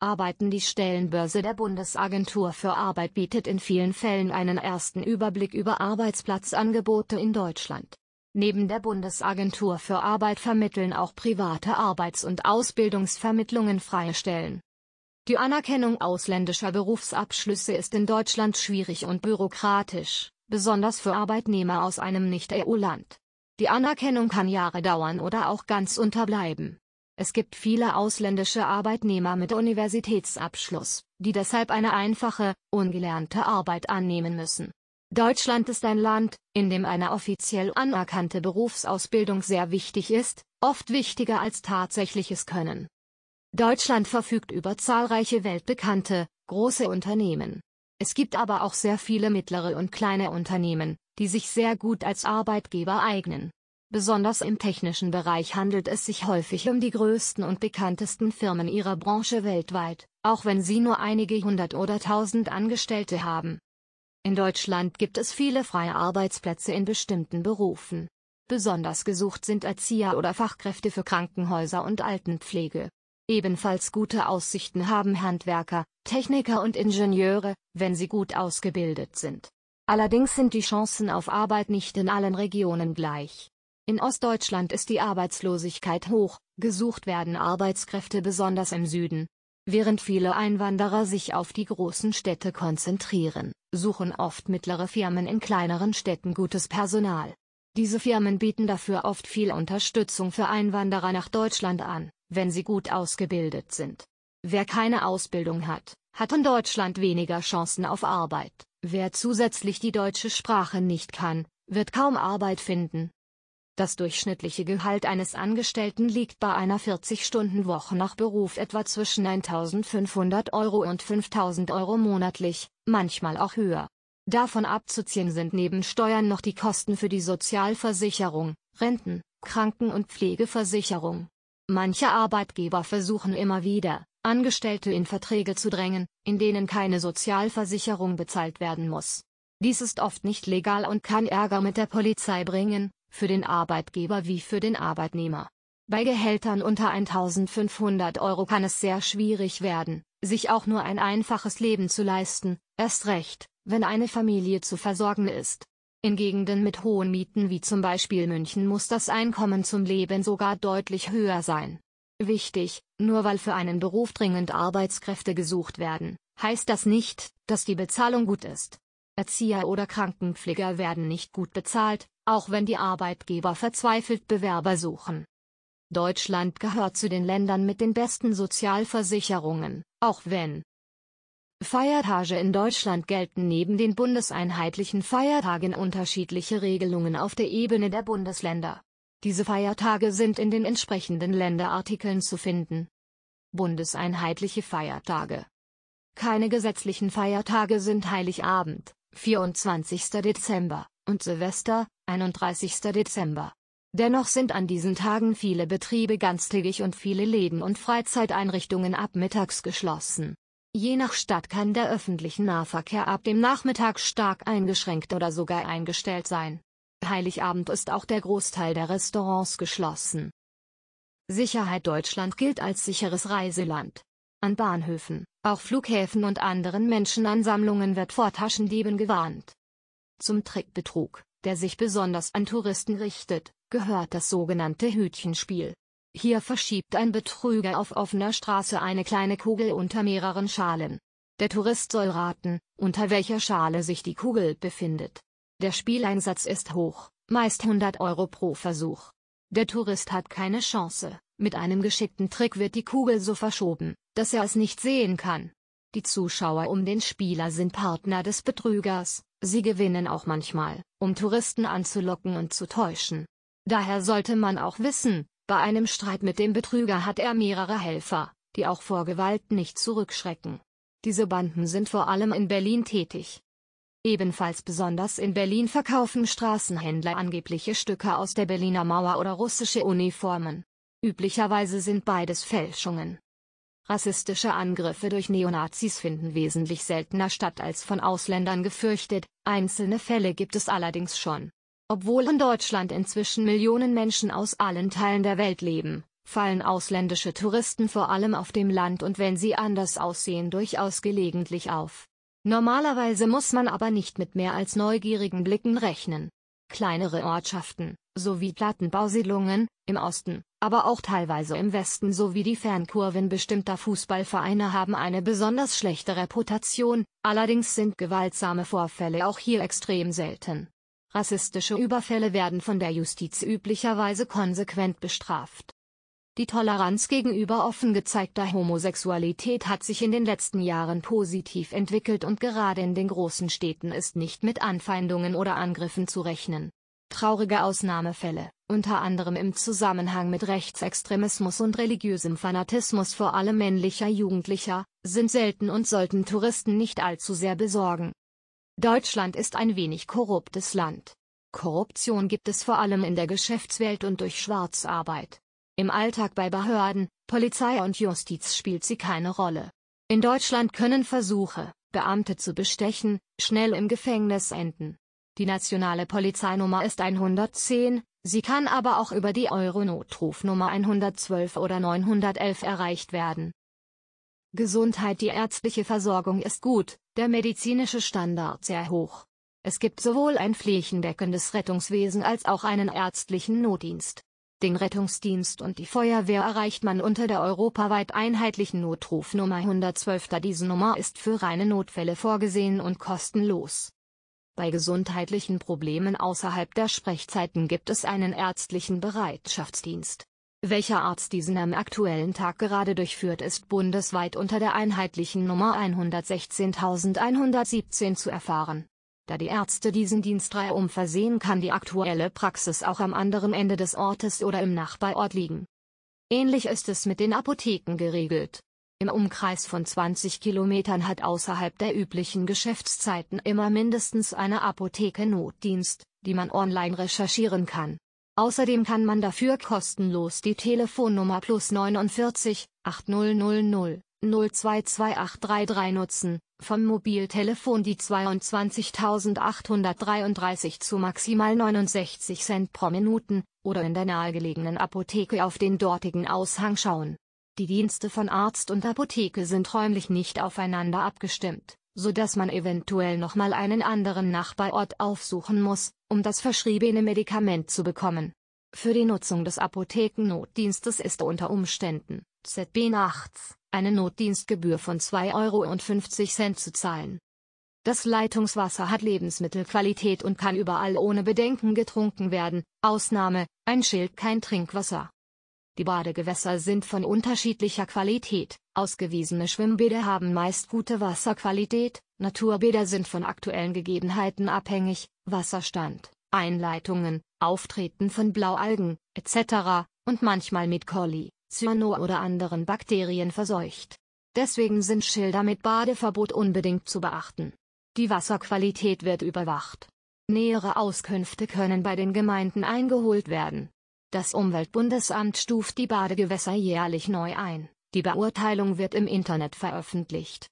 Arbeiten die Stellenbörse der Bundesagentur für Arbeit bietet in vielen Fällen einen ersten Überblick über Arbeitsplatzangebote in Deutschland. Neben der Bundesagentur für Arbeit vermitteln auch private Arbeits- und Ausbildungsvermittlungen freie Stellen. Die Anerkennung ausländischer Berufsabschlüsse ist in Deutschland schwierig und bürokratisch, besonders für Arbeitnehmer aus einem Nicht-EU-Land. Die Anerkennung kann Jahre dauern oder auch ganz unterbleiben. Es gibt viele ausländische Arbeitnehmer mit Universitätsabschluss, die deshalb eine einfache, ungelernte Arbeit annehmen müssen. Deutschland ist ein Land, in dem eine offiziell anerkannte Berufsausbildung sehr wichtig ist, oft wichtiger als tatsächliches Können. Deutschland verfügt über zahlreiche weltbekannte, große Unternehmen. Es gibt aber auch sehr viele mittlere und kleine Unternehmen, die sich sehr gut als Arbeitgeber eignen. Besonders im technischen Bereich handelt es sich häufig um die größten und bekanntesten Firmen ihrer Branche weltweit, auch wenn sie nur einige hundert oder tausend Angestellte haben. In Deutschland gibt es viele freie Arbeitsplätze in bestimmten Berufen. Besonders gesucht sind Erzieher oder Fachkräfte für Krankenhäuser und Altenpflege. Ebenfalls gute Aussichten haben Handwerker, Techniker und Ingenieure, wenn sie gut ausgebildet sind. Allerdings sind die Chancen auf Arbeit nicht in allen Regionen gleich. In Ostdeutschland ist die Arbeitslosigkeit hoch, gesucht werden Arbeitskräfte besonders im Süden, Während viele Einwanderer sich auf die großen Städte konzentrieren, suchen oft mittlere Firmen in kleineren Städten gutes Personal. Diese Firmen bieten dafür oft viel Unterstützung für Einwanderer nach Deutschland an, wenn sie gut ausgebildet sind. Wer keine Ausbildung hat, hat in Deutschland weniger Chancen auf Arbeit. Wer zusätzlich die deutsche Sprache nicht kann, wird kaum Arbeit finden. Das durchschnittliche Gehalt eines Angestellten liegt bei einer 40-Stunden-Woche nach Beruf etwa zwischen 1.500 Euro und 5.000 Euro monatlich, manchmal auch höher. Davon abzuziehen sind neben Steuern noch die Kosten für die Sozialversicherung, Renten, Kranken- und Pflegeversicherung. Manche Arbeitgeber versuchen immer wieder, Angestellte in Verträge zu drängen, in denen keine Sozialversicherung bezahlt werden muss. Dies ist oft nicht legal und kann Ärger mit der Polizei bringen, für den Arbeitgeber wie für den Arbeitnehmer. Bei Gehältern unter 1500 Euro kann es sehr schwierig werden, sich auch nur ein einfaches Leben zu leisten, erst recht, wenn eine Familie zu versorgen ist. In Gegenden mit hohen Mieten wie zum Beispiel München muss das Einkommen zum Leben sogar deutlich höher sein. Wichtig, nur weil für einen Beruf dringend Arbeitskräfte gesucht werden, heißt das nicht, dass die Bezahlung gut ist. Erzieher oder Krankenpfleger werden nicht gut bezahlt, auch wenn die Arbeitgeber verzweifelt Bewerber suchen. Deutschland gehört zu den Ländern mit den besten Sozialversicherungen, auch wenn Feiertage in Deutschland gelten neben den bundeseinheitlichen Feiertagen unterschiedliche Regelungen auf der Ebene der Bundesländer. Diese Feiertage sind in den entsprechenden Länderartikeln zu finden. Bundeseinheitliche Feiertage Keine gesetzlichen Feiertage sind Heiligabend, 24. Dezember, und Silvester, 31. Dezember. Dennoch sind an diesen Tagen viele Betriebe ganztägig und viele Läden und Freizeiteinrichtungen ab mittags geschlossen. Je nach Stadt kann der öffentliche Nahverkehr ab dem Nachmittag stark eingeschränkt oder sogar eingestellt sein. Heiligabend ist auch der Großteil der Restaurants geschlossen. Sicherheit Deutschland gilt als sicheres Reiseland. An Bahnhöfen, auch Flughäfen und anderen Menschenansammlungen wird vor Taschendieben gewarnt. Zum Trickbetrug, der sich besonders an Touristen richtet, gehört das sogenannte Hütchenspiel. Hier verschiebt ein Betrüger auf offener Straße eine kleine Kugel unter mehreren Schalen. Der Tourist soll raten, unter welcher Schale sich die Kugel befindet. Der Spieleinsatz ist hoch, meist 100 Euro pro Versuch. Der Tourist hat keine Chance, mit einem geschickten Trick wird die Kugel so verschoben, dass er es nicht sehen kann. Die Zuschauer um den Spieler sind Partner des Betrügers, Sie gewinnen auch manchmal, um Touristen anzulocken und zu täuschen. Daher sollte man auch wissen, bei einem Streit mit dem Betrüger hat er mehrere Helfer, die auch vor Gewalt nicht zurückschrecken. Diese Banden sind vor allem in Berlin tätig. Ebenfalls besonders in Berlin verkaufen Straßenhändler angebliche Stücke aus der Berliner Mauer oder russische Uniformen. Üblicherweise sind beides Fälschungen. Rassistische Angriffe durch Neonazis finden wesentlich seltener statt als von Ausländern gefürchtet, einzelne Fälle gibt es allerdings schon. Obwohl in Deutschland inzwischen Millionen Menschen aus allen Teilen der Welt leben, fallen ausländische Touristen vor allem auf dem Land und wenn sie anders aussehen durchaus gelegentlich auf. Normalerweise muss man aber nicht mit mehr als neugierigen Blicken rechnen kleinere Ortschaften, sowie Plattenbausiedlungen, im Osten, aber auch teilweise im Westen sowie die Fernkurven bestimmter Fußballvereine haben eine besonders schlechte Reputation, allerdings sind gewaltsame Vorfälle auch hier extrem selten. Rassistische Überfälle werden von der Justiz üblicherweise konsequent bestraft die Toleranz gegenüber offen gezeigter Homosexualität hat sich in den letzten Jahren positiv entwickelt und gerade in den großen Städten ist nicht mit Anfeindungen oder Angriffen zu rechnen. Traurige Ausnahmefälle, unter anderem im Zusammenhang mit Rechtsextremismus und religiösem Fanatismus vor allem männlicher Jugendlicher, sind selten und sollten Touristen nicht allzu sehr besorgen. Deutschland ist ein wenig korruptes Land. Korruption gibt es vor allem in der Geschäftswelt und durch Schwarzarbeit. Im Alltag bei Behörden, Polizei und Justiz spielt sie keine Rolle. In Deutschland können Versuche, Beamte zu bestechen, schnell im Gefängnis enden. Die nationale Polizeinummer ist 110, sie kann aber auch über die Euro-Notrufnummer 112 oder 911 erreicht werden. Gesundheit Die ärztliche Versorgung ist gut, der medizinische Standard sehr hoch. Es gibt sowohl ein flächendeckendes Rettungswesen als auch einen ärztlichen Notdienst. Den Rettungsdienst und die Feuerwehr erreicht man unter der europaweit einheitlichen Notrufnummer 112. da Diese Nummer ist für reine Notfälle vorgesehen und kostenlos. Bei gesundheitlichen Problemen außerhalb der Sprechzeiten gibt es einen ärztlichen Bereitschaftsdienst. Welcher Arzt diesen am aktuellen Tag gerade durchführt, ist bundesweit unter der einheitlichen Nummer 116.117 zu erfahren. Da die Ärzte diesen Dienst reihum versehen kann die aktuelle Praxis auch am anderen Ende des Ortes oder im Nachbarort liegen. Ähnlich ist es mit den Apotheken geregelt. Im Umkreis von 20 Kilometern hat außerhalb der üblichen Geschäftszeiten immer mindestens eine Apotheke Notdienst, die man online recherchieren kann. Außerdem kann man dafür kostenlos die Telefonnummer plus 49 8000 0228333 nutzen, vom Mobiltelefon die 22.833 zu maximal 69 Cent pro Minuten, oder in der nahegelegenen Apotheke auf den dortigen Aushang schauen. Die Dienste von Arzt und Apotheke sind räumlich nicht aufeinander abgestimmt, so dass man eventuell nochmal einen anderen Nachbarort aufsuchen muss, um das verschriebene Medikament zu bekommen. Für die Nutzung des Apothekennotdienstes ist unter Umständen ZB nachts eine Notdienstgebühr von 2,50 Euro zu zahlen. Das Leitungswasser hat Lebensmittelqualität und kann überall ohne Bedenken getrunken werden, Ausnahme, ein Schild kein Trinkwasser. Die Badegewässer sind von unterschiedlicher Qualität, ausgewiesene Schwimmbäder haben meist gute Wasserqualität, Naturbäder sind von aktuellen Gegebenheiten abhängig, Wasserstand, Einleitungen, Auftreten von Blaualgen, etc., und manchmal mit Colli. Cyano- oder anderen Bakterien verseucht. Deswegen sind Schilder mit Badeverbot unbedingt zu beachten. Die Wasserqualität wird überwacht. Nähere Auskünfte können bei den Gemeinden eingeholt werden. Das Umweltbundesamt stuft die Badegewässer jährlich neu ein. Die Beurteilung wird im Internet veröffentlicht.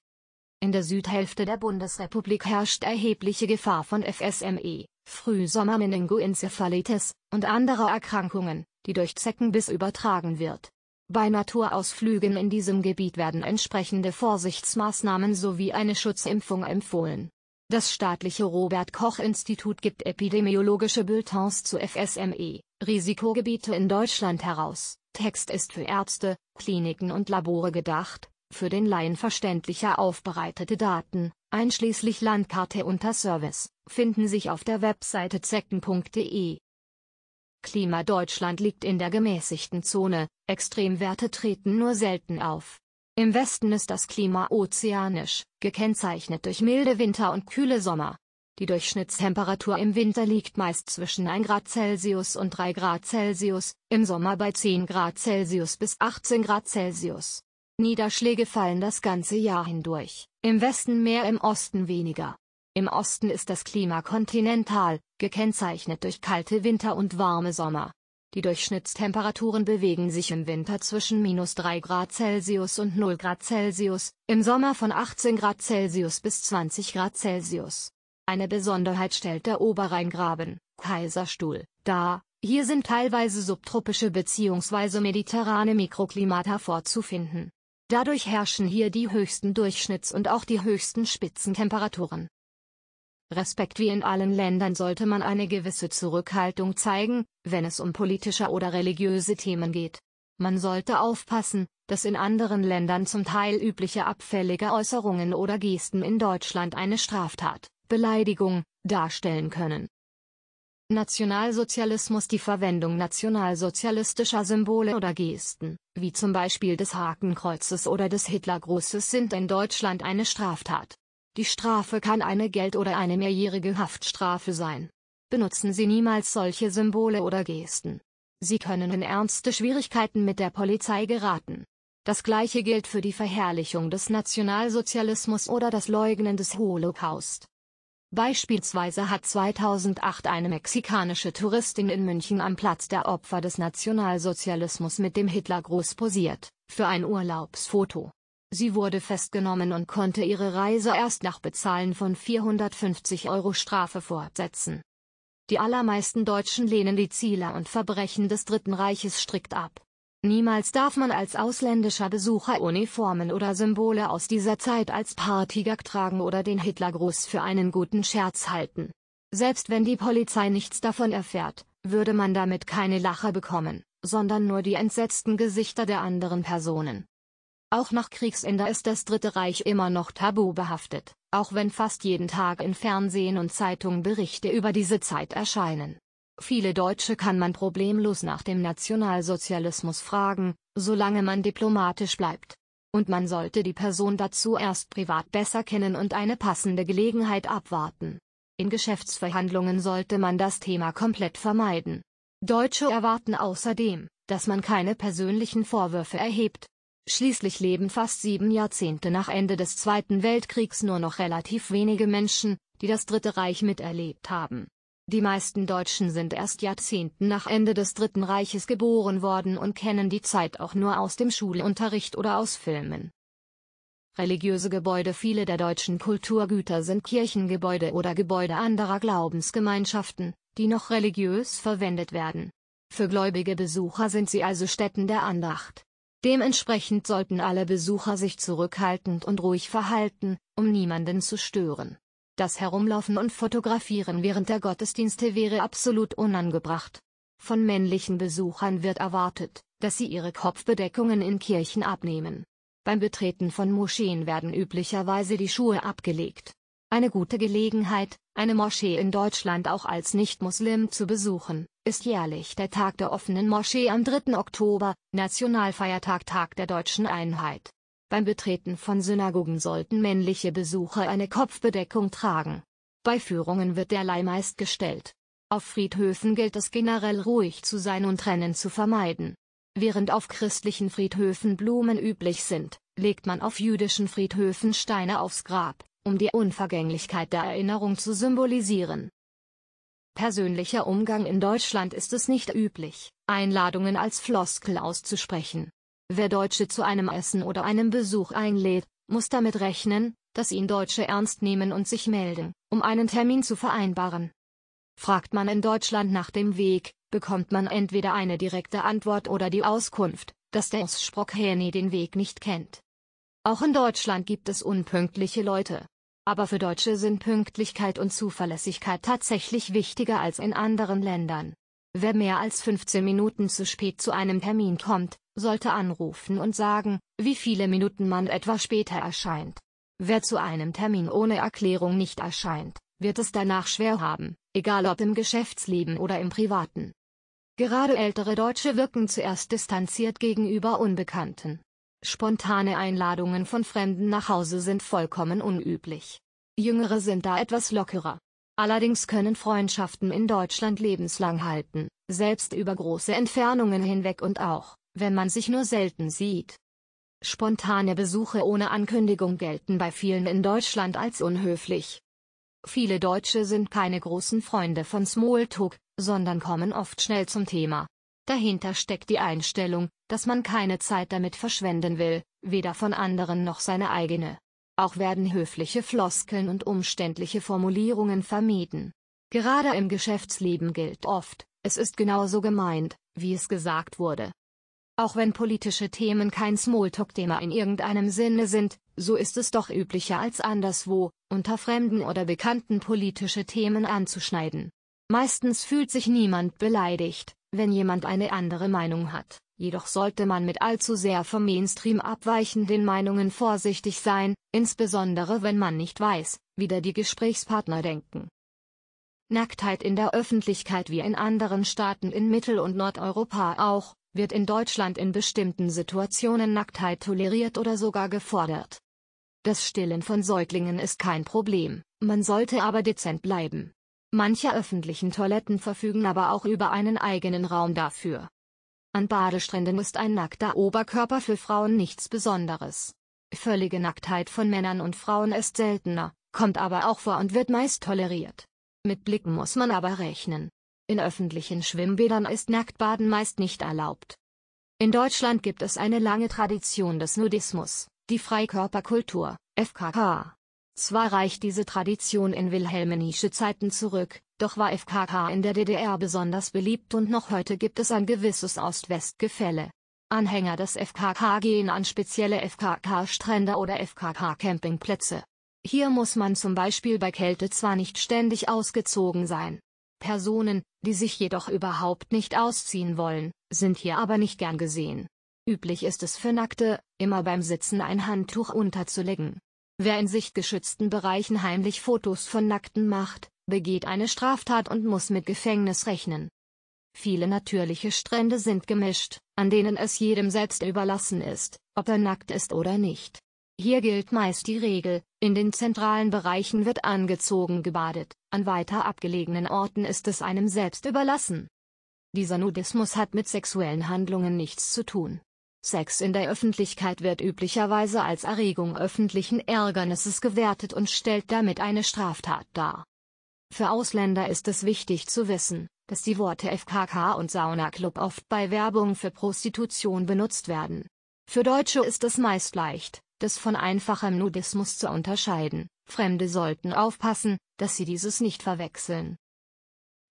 In der Südhälfte der Bundesrepublik herrscht erhebliche Gefahr von FSME, Frühsommermeningoencephalitis, und anderer Erkrankungen, die durch Zeckenbiss übertragen wird. Bei Naturausflügen in diesem Gebiet werden entsprechende Vorsichtsmaßnahmen sowie eine Schutzimpfung empfohlen. Das staatliche Robert Koch Institut gibt epidemiologische Bulletins zu FSME, Risikogebiete in Deutschland heraus. Text ist für Ärzte, Kliniken und Labore gedacht, für den Laien verständlicher aufbereitete Daten, einschließlich Landkarte unter Service, finden sich auf der Webseite zecken.de. Klima Deutschland liegt in der gemäßigten Zone, Extremwerte treten nur selten auf. Im Westen ist das Klima ozeanisch, gekennzeichnet durch milde Winter und kühle Sommer. Die Durchschnittstemperatur im Winter liegt meist zwischen 1 Grad Celsius und 3 Grad Celsius, im Sommer bei 10 Grad Celsius bis 18 Grad Celsius. Niederschläge fallen das ganze Jahr hindurch, im Westen mehr, im Osten weniger. Im Osten ist das Klima kontinental, gekennzeichnet durch kalte Winter und warme Sommer. Die Durchschnittstemperaturen bewegen sich im Winter zwischen minus 3 Grad Celsius und 0 Grad Celsius, im Sommer von 18 Grad Celsius bis 20 Grad Celsius. Eine Besonderheit stellt der Oberrheingraben, Kaiserstuhl, dar. Hier sind teilweise subtropische bzw. mediterrane Mikroklimata vorzufinden. Dadurch herrschen hier die höchsten Durchschnitts- und auch die höchsten Spitzentemperaturen. Respekt wie in allen Ländern sollte man eine gewisse Zurückhaltung zeigen, wenn es um politische oder religiöse Themen geht. Man sollte aufpassen, dass in anderen Ländern zum Teil übliche abfällige Äußerungen oder Gesten in Deutschland eine Straftat, Beleidigung, darstellen können. Nationalsozialismus Die Verwendung nationalsozialistischer Symbole oder Gesten, wie zum Beispiel des Hakenkreuzes oder des Hitlergrußes sind in Deutschland eine Straftat. Die Strafe kann eine Geld- oder eine mehrjährige Haftstrafe sein. Benutzen Sie niemals solche Symbole oder Gesten. Sie können in ernste Schwierigkeiten mit der Polizei geraten. Das gleiche gilt für die Verherrlichung des Nationalsozialismus oder das Leugnen des Holocaust. Beispielsweise hat 2008 eine mexikanische Touristin in München am Platz der Opfer des Nationalsozialismus mit dem Hitlergruß posiert, für ein Urlaubsfoto. Sie wurde festgenommen und konnte ihre Reise erst nach Bezahlen von 450 Euro Strafe fortsetzen. Die allermeisten Deutschen lehnen die Ziele und Verbrechen des Dritten Reiches strikt ab. Niemals darf man als ausländischer Besucher Uniformen oder Symbole aus dieser Zeit als Partygag tragen oder den Hitlergruß für einen guten Scherz halten. Selbst wenn die Polizei nichts davon erfährt, würde man damit keine Lache bekommen, sondern nur die entsetzten Gesichter der anderen Personen. Auch nach Kriegsende ist das Dritte Reich immer noch tabu behaftet, auch wenn fast jeden Tag in Fernsehen und Zeitungen Berichte über diese Zeit erscheinen. Viele Deutsche kann man problemlos nach dem Nationalsozialismus fragen, solange man diplomatisch bleibt. Und man sollte die Person dazu erst privat besser kennen und eine passende Gelegenheit abwarten. In Geschäftsverhandlungen sollte man das Thema komplett vermeiden. Deutsche erwarten außerdem, dass man keine persönlichen Vorwürfe erhebt, Schließlich leben fast sieben Jahrzehnte nach Ende des Zweiten Weltkriegs nur noch relativ wenige Menschen, die das Dritte Reich miterlebt haben. Die meisten Deutschen sind erst Jahrzehnten nach Ende des Dritten Reiches geboren worden und kennen die Zeit auch nur aus dem Schulunterricht oder aus Filmen. Religiöse Gebäude Viele der deutschen Kulturgüter sind Kirchengebäude oder Gebäude anderer Glaubensgemeinschaften, die noch religiös verwendet werden. Für gläubige Besucher sind sie also Stätten der Andacht. Dementsprechend sollten alle Besucher sich zurückhaltend und ruhig verhalten, um niemanden zu stören. Das Herumlaufen und Fotografieren während der Gottesdienste wäre absolut unangebracht. Von männlichen Besuchern wird erwartet, dass sie ihre Kopfbedeckungen in Kirchen abnehmen. Beim Betreten von Moscheen werden üblicherweise die Schuhe abgelegt. Eine gute Gelegenheit, eine Moschee in Deutschland auch als Nicht-Muslim zu besuchen, ist jährlich der Tag der offenen Moschee am 3. Oktober, Nationalfeiertag Tag der deutschen Einheit. Beim Betreten von Synagogen sollten männliche Besucher eine Kopfbedeckung tragen. Bei Führungen wird derlei meist gestellt. Auf Friedhöfen gilt es generell ruhig zu sein und Rennen zu vermeiden. Während auf christlichen Friedhöfen Blumen üblich sind, legt man auf jüdischen Friedhöfen Steine aufs Grab, um die Unvergänglichkeit der Erinnerung zu symbolisieren. Persönlicher Umgang in Deutschland ist es nicht üblich, Einladungen als Floskel auszusprechen. Wer Deutsche zu einem Essen oder einem Besuch einlädt, muss damit rechnen, dass ihn Deutsche ernst nehmen und sich melden, um einen Termin zu vereinbaren. Fragt man in Deutschland nach dem Weg, bekommt man entweder eine direkte Antwort oder die Auskunft, dass der Sprockhäni den Weg nicht kennt. Auch in Deutschland gibt es unpünktliche Leute, aber für Deutsche sind Pünktlichkeit und Zuverlässigkeit tatsächlich wichtiger als in anderen Ländern. Wer mehr als 15 Minuten zu spät zu einem Termin kommt, sollte anrufen und sagen, wie viele Minuten man etwa später erscheint. Wer zu einem Termin ohne Erklärung nicht erscheint, wird es danach schwer haben, egal ob im Geschäftsleben oder im privaten. Gerade ältere Deutsche wirken zuerst distanziert gegenüber Unbekannten. Spontane Einladungen von Fremden nach Hause sind vollkommen unüblich. Jüngere sind da etwas lockerer. Allerdings können Freundschaften in Deutschland lebenslang halten, selbst über große Entfernungen hinweg und auch, wenn man sich nur selten sieht. Spontane Besuche ohne Ankündigung gelten bei vielen in Deutschland als unhöflich. Viele Deutsche sind keine großen Freunde von Smalltalk, sondern kommen oft schnell zum Thema. Dahinter steckt die Einstellung, dass man keine Zeit damit verschwenden will, weder von anderen noch seine eigene. Auch werden höfliche Floskeln und umständliche Formulierungen vermieden. Gerade im Geschäftsleben gilt oft, es ist genauso gemeint, wie es gesagt wurde. Auch wenn politische Themen kein Smalltalk-Thema in irgendeinem Sinne sind, so ist es doch üblicher als anderswo, unter Fremden oder Bekannten politische Themen anzuschneiden. Meistens fühlt sich niemand beleidigt, wenn jemand eine andere Meinung hat. Jedoch sollte man mit allzu sehr vom Mainstream abweichenden Meinungen vorsichtig sein, insbesondere wenn man nicht weiß, wie da die Gesprächspartner denken. Nacktheit in der Öffentlichkeit wie in anderen Staaten in Mittel- und Nordeuropa auch, wird in Deutschland in bestimmten Situationen Nacktheit toleriert oder sogar gefordert. Das Stillen von Säuglingen ist kein Problem, man sollte aber dezent bleiben. Manche öffentlichen Toiletten verfügen aber auch über einen eigenen Raum dafür. An Badestränden ist ein nackter Oberkörper für Frauen nichts Besonderes. Völlige Nacktheit von Männern und Frauen ist seltener, kommt aber auch vor und wird meist toleriert. Mit Blicken muss man aber rechnen. In öffentlichen Schwimmbädern ist Nacktbaden meist nicht erlaubt. In Deutschland gibt es eine lange Tradition des Nudismus, die Freikörperkultur, FKK. Zwar reicht diese Tradition in wilhelminische Zeiten zurück, doch war FKK in der DDR besonders beliebt und noch heute gibt es ein gewisses Ost-West-Gefälle. Anhänger des FKK gehen an spezielle FKK-Strände oder FKK-Campingplätze. Hier muss man zum Beispiel bei Kälte zwar nicht ständig ausgezogen sein. Personen, die sich jedoch überhaupt nicht ausziehen wollen, sind hier aber nicht gern gesehen. Üblich ist es für Nackte, immer beim Sitzen ein Handtuch unterzulegen. Wer in sichtgeschützten Bereichen heimlich Fotos von Nackten macht, begeht eine Straftat und muss mit Gefängnis rechnen. Viele natürliche Strände sind gemischt, an denen es jedem selbst überlassen ist, ob er nackt ist oder nicht. Hier gilt meist die Regel, in den zentralen Bereichen wird angezogen gebadet, an weiter abgelegenen Orten ist es einem selbst überlassen. Dieser Nudismus hat mit sexuellen Handlungen nichts zu tun. Sex in der Öffentlichkeit wird üblicherweise als Erregung öffentlichen Ärgernisses gewertet und stellt damit eine Straftat dar. Für Ausländer ist es wichtig zu wissen, dass die Worte FKK und Saunaclub oft bei Werbung für Prostitution benutzt werden. Für Deutsche ist es meist leicht, das von einfachem Nudismus zu unterscheiden. Fremde sollten aufpassen, dass sie dieses nicht verwechseln.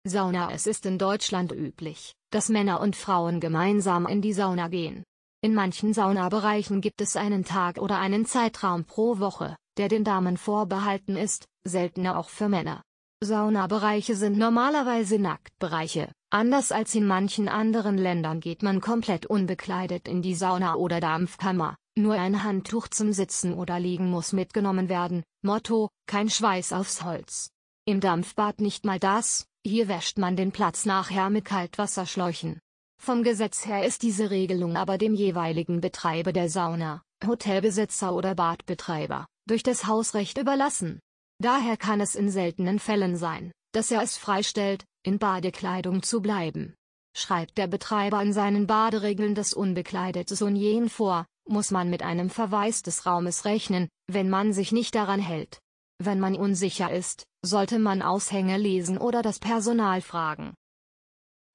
Sauna Es ist in Deutschland üblich, dass Männer und Frauen gemeinsam in die Sauna gehen. In manchen Saunabereichen gibt es einen Tag oder einen Zeitraum pro Woche, der den Damen vorbehalten ist, seltener auch für Männer. Saunabereiche sind normalerweise Nacktbereiche, anders als in manchen anderen Ländern geht man komplett unbekleidet in die Sauna oder Dampfkammer, nur ein Handtuch zum Sitzen oder Liegen muss mitgenommen werden, Motto, kein Schweiß aufs Holz. Im Dampfbad nicht mal das, hier wäscht man den Platz nachher mit Kaltwasserschläuchen. Vom Gesetz her ist diese Regelung aber dem jeweiligen Betreiber der Sauna, Hotelbesitzer oder Badbetreiber, durch das Hausrecht überlassen. Daher kann es in seltenen Fällen sein, dass er es freistellt, in Badekleidung zu bleiben. Schreibt der Betreiber in seinen Baderegeln das unbekleidete Sonjen vor, muss man mit einem Verweis des Raumes rechnen, wenn man sich nicht daran hält. Wenn man unsicher ist, sollte man Aushänge lesen oder das Personal fragen.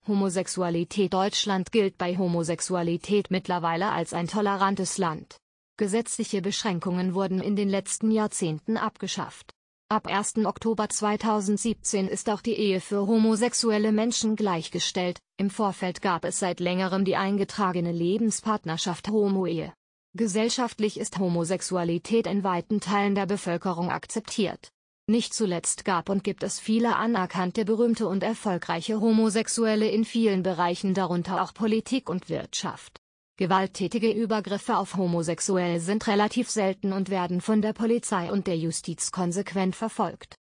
Homosexualität Deutschland gilt bei Homosexualität mittlerweile als ein tolerantes Land. Gesetzliche Beschränkungen wurden in den letzten Jahrzehnten abgeschafft. Ab 1. Oktober 2017 ist auch die Ehe für homosexuelle Menschen gleichgestellt, im Vorfeld gab es seit längerem die eingetragene Lebenspartnerschaft Homo-Ehe. Gesellschaftlich ist Homosexualität in weiten Teilen der Bevölkerung akzeptiert nicht zuletzt gab und gibt es viele anerkannte berühmte und erfolgreiche Homosexuelle in vielen Bereichen darunter auch Politik und Wirtschaft. Gewalttätige Übergriffe auf Homosexuelle sind relativ selten und werden von der Polizei und der Justiz konsequent verfolgt.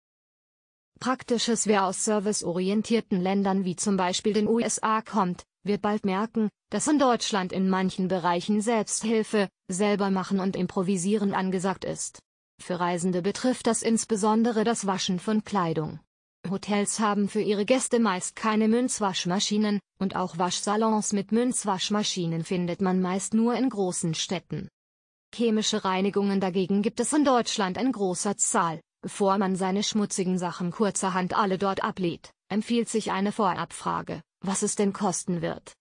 Praktisches Wer aus serviceorientierten Ländern wie zum Beispiel den USA kommt, wird bald merken, dass in Deutschland in manchen Bereichen Selbsthilfe, selber machen und improvisieren angesagt ist. Für Reisende betrifft das insbesondere das Waschen von Kleidung. Hotels haben für ihre Gäste meist keine Münzwaschmaschinen, und auch Waschsalons mit Münzwaschmaschinen findet man meist nur in großen Städten. Chemische Reinigungen dagegen gibt es in Deutschland in großer Zahl. Bevor man seine schmutzigen Sachen kurzerhand alle dort ablädt, empfiehlt sich eine Vorabfrage, was es denn kosten wird.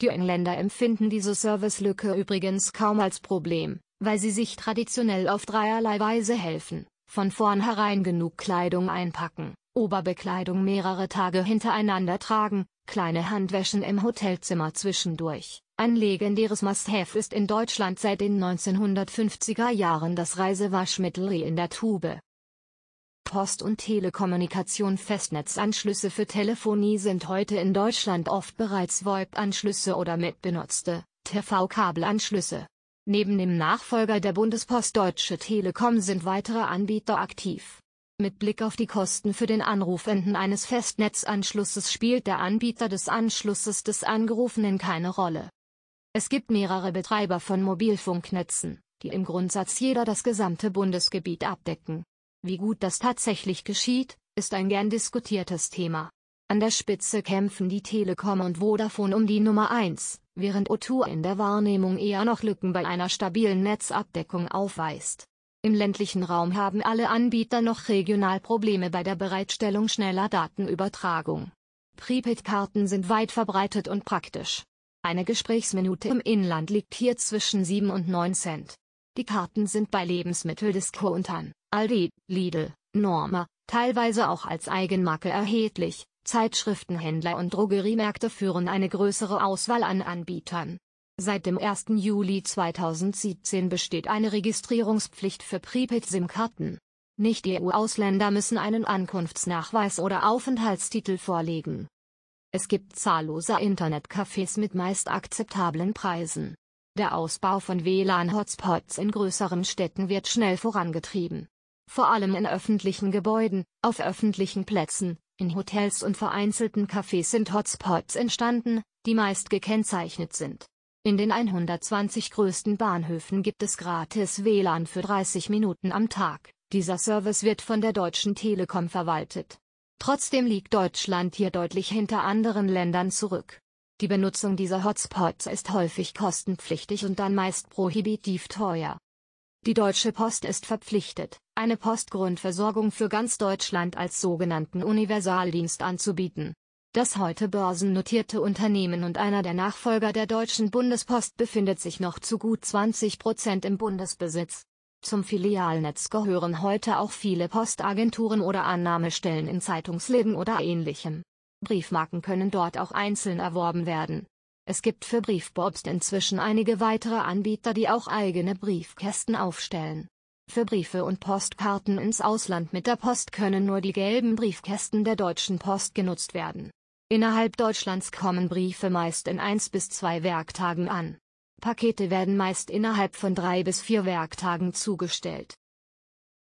Die Engländer empfinden diese Servicelücke übrigens kaum als Problem, weil sie sich traditionell auf dreierlei Weise helfen, von vornherein genug Kleidung einpacken, Oberbekleidung mehrere Tage hintereinander tragen, kleine Handwäschen im Hotelzimmer zwischendurch. Ein legendäres Must-Have ist in Deutschland seit den 1950er Jahren das Reisewaschmittel in der Tube. Post- und Telekommunikation Festnetzanschlüsse für Telefonie sind heute in Deutschland oft bereits VoIP-Anschlüsse oder mitbenutzte TV-Kabelanschlüsse. Neben dem Nachfolger der Bundespost Deutsche Telekom sind weitere Anbieter aktiv. Mit Blick auf die Kosten für den Anrufenden eines Festnetzanschlusses spielt der Anbieter des Anschlusses des Angerufenen keine Rolle. Es gibt mehrere Betreiber von Mobilfunknetzen, die im Grundsatz jeder das gesamte Bundesgebiet abdecken. Wie gut das tatsächlich geschieht, ist ein gern diskutiertes Thema. An der Spitze kämpfen die Telekom und Vodafone um die Nummer 1 während O2 in der Wahrnehmung eher noch Lücken bei einer stabilen Netzabdeckung aufweist. Im ländlichen Raum haben alle Anbieter noch regional Probleme bei der Bereitstellung schneller Datenübertragung. Prepaid-Karten sind weit verbreitet und praktisch. Eine Gesprächsminute im Inland liegt hier zwischen 7 und 9 Cent. Die Karten sind bei Lebensmitteldiscountern, Aldi, Lidl, Norma, teilweise auch als Eigenmarke erhältlich, Zeitschriftenhändler und Drogeriemärkte führen eine größere Auswahl an Anbietern. Seit dem 1. Juli 2017 besteht eine Registrierungspflicht für Prepaid-SIM-Karten. Nicht EU-Ausländer müssen einen Ankunftsnachweis oder Aufenthaltstitel vorlegen. Es gibt zahllose Internetcafés mit meist akzeptablen Preisen. Der Ausbau von WLAN-Hotspots in größeren Städten wird schnell vorangetrieben. Vor allem in öffentlichen Gebäuden, auf öffentlichen Plätzen, in Hotels und vereinzelten Cafés sind Hotspots entstanden, die meist gekennzeichnet sind. In den 120 größten Bahnhöfen gibt es gratis WLAN für 30 Minuten am Tag. Dieser Service wird von der Deutschen Telekom verwaltet. Trotzdem liegt Deutschland hier deutlich hinter anderen Ländern zurück. Die Benutzung dieser Hotspots ist häufig kostenpflichtig und dann meist prohibitiv teuer. Die Deutsche Post ist verpflichtet, eine Postgrundversorgung für ganz Deutschland als sogenannten Universaldienst anzubieten. Das heute börsennotierte Unternehmen und einer der Nachfolger der Deutschen Bundespost befindet sich noch zu gut 20 Prozent im Bundesbesitz. Zum Filialnetz gehören heute auch viele Postagenturen oder Annahmestellen in Zeitungsleben oder ähnlichem. Briefmarken können dort auch einzeln erworben werden. Es gibt für Briefboobst inzwischen einige weitere Anbieter, die auch eigene Briefkästen aufstellen. Für Briefe und Postkarten ins Ausland mit der Post können nur die gelben Briefkästen der Deutschen Post genutzt werden. Innerhalb Deutschlands kommen Briefe meist in 1 bis 2 Werktagen an. Pakete werden meist innerhalb von 3 bis 4 Werktagen zugestellt.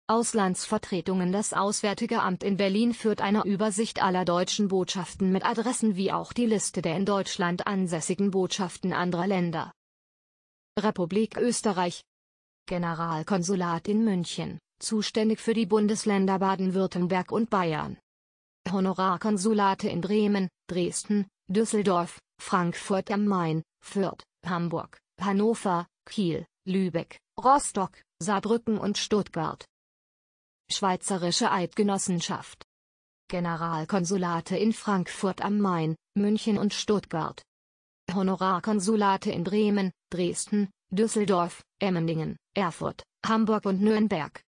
Auslandsvertretungen Das Auswärtige Amt in Berlin führt eine Übersicht aller deutschen Botschaften mit Adressen wie auch die Liste der in Deutschland ansässigen Botschaften anderer Länder. Republik Österreich Generalkonsulat in München, zuständig für die Bundesländer Baden-Württemberg und Bayern. Honorarkonsulate in Bremen, Dresden, Düsseldorf, Frankfurt am Main, Fürth, Hamburg, Hannover, Kiel, Lübeck, Rostock, Saarbrücken und Stuttgart. Schweizerische Eidgenossenschaft. Generalkonsulate in Frankfurt am Main, München und Stuttgart. Honorarkonsulate in Bremen, Dresden, Düsseldorf, Emmendingen, Erfurt, Hamburg und Nürnberg.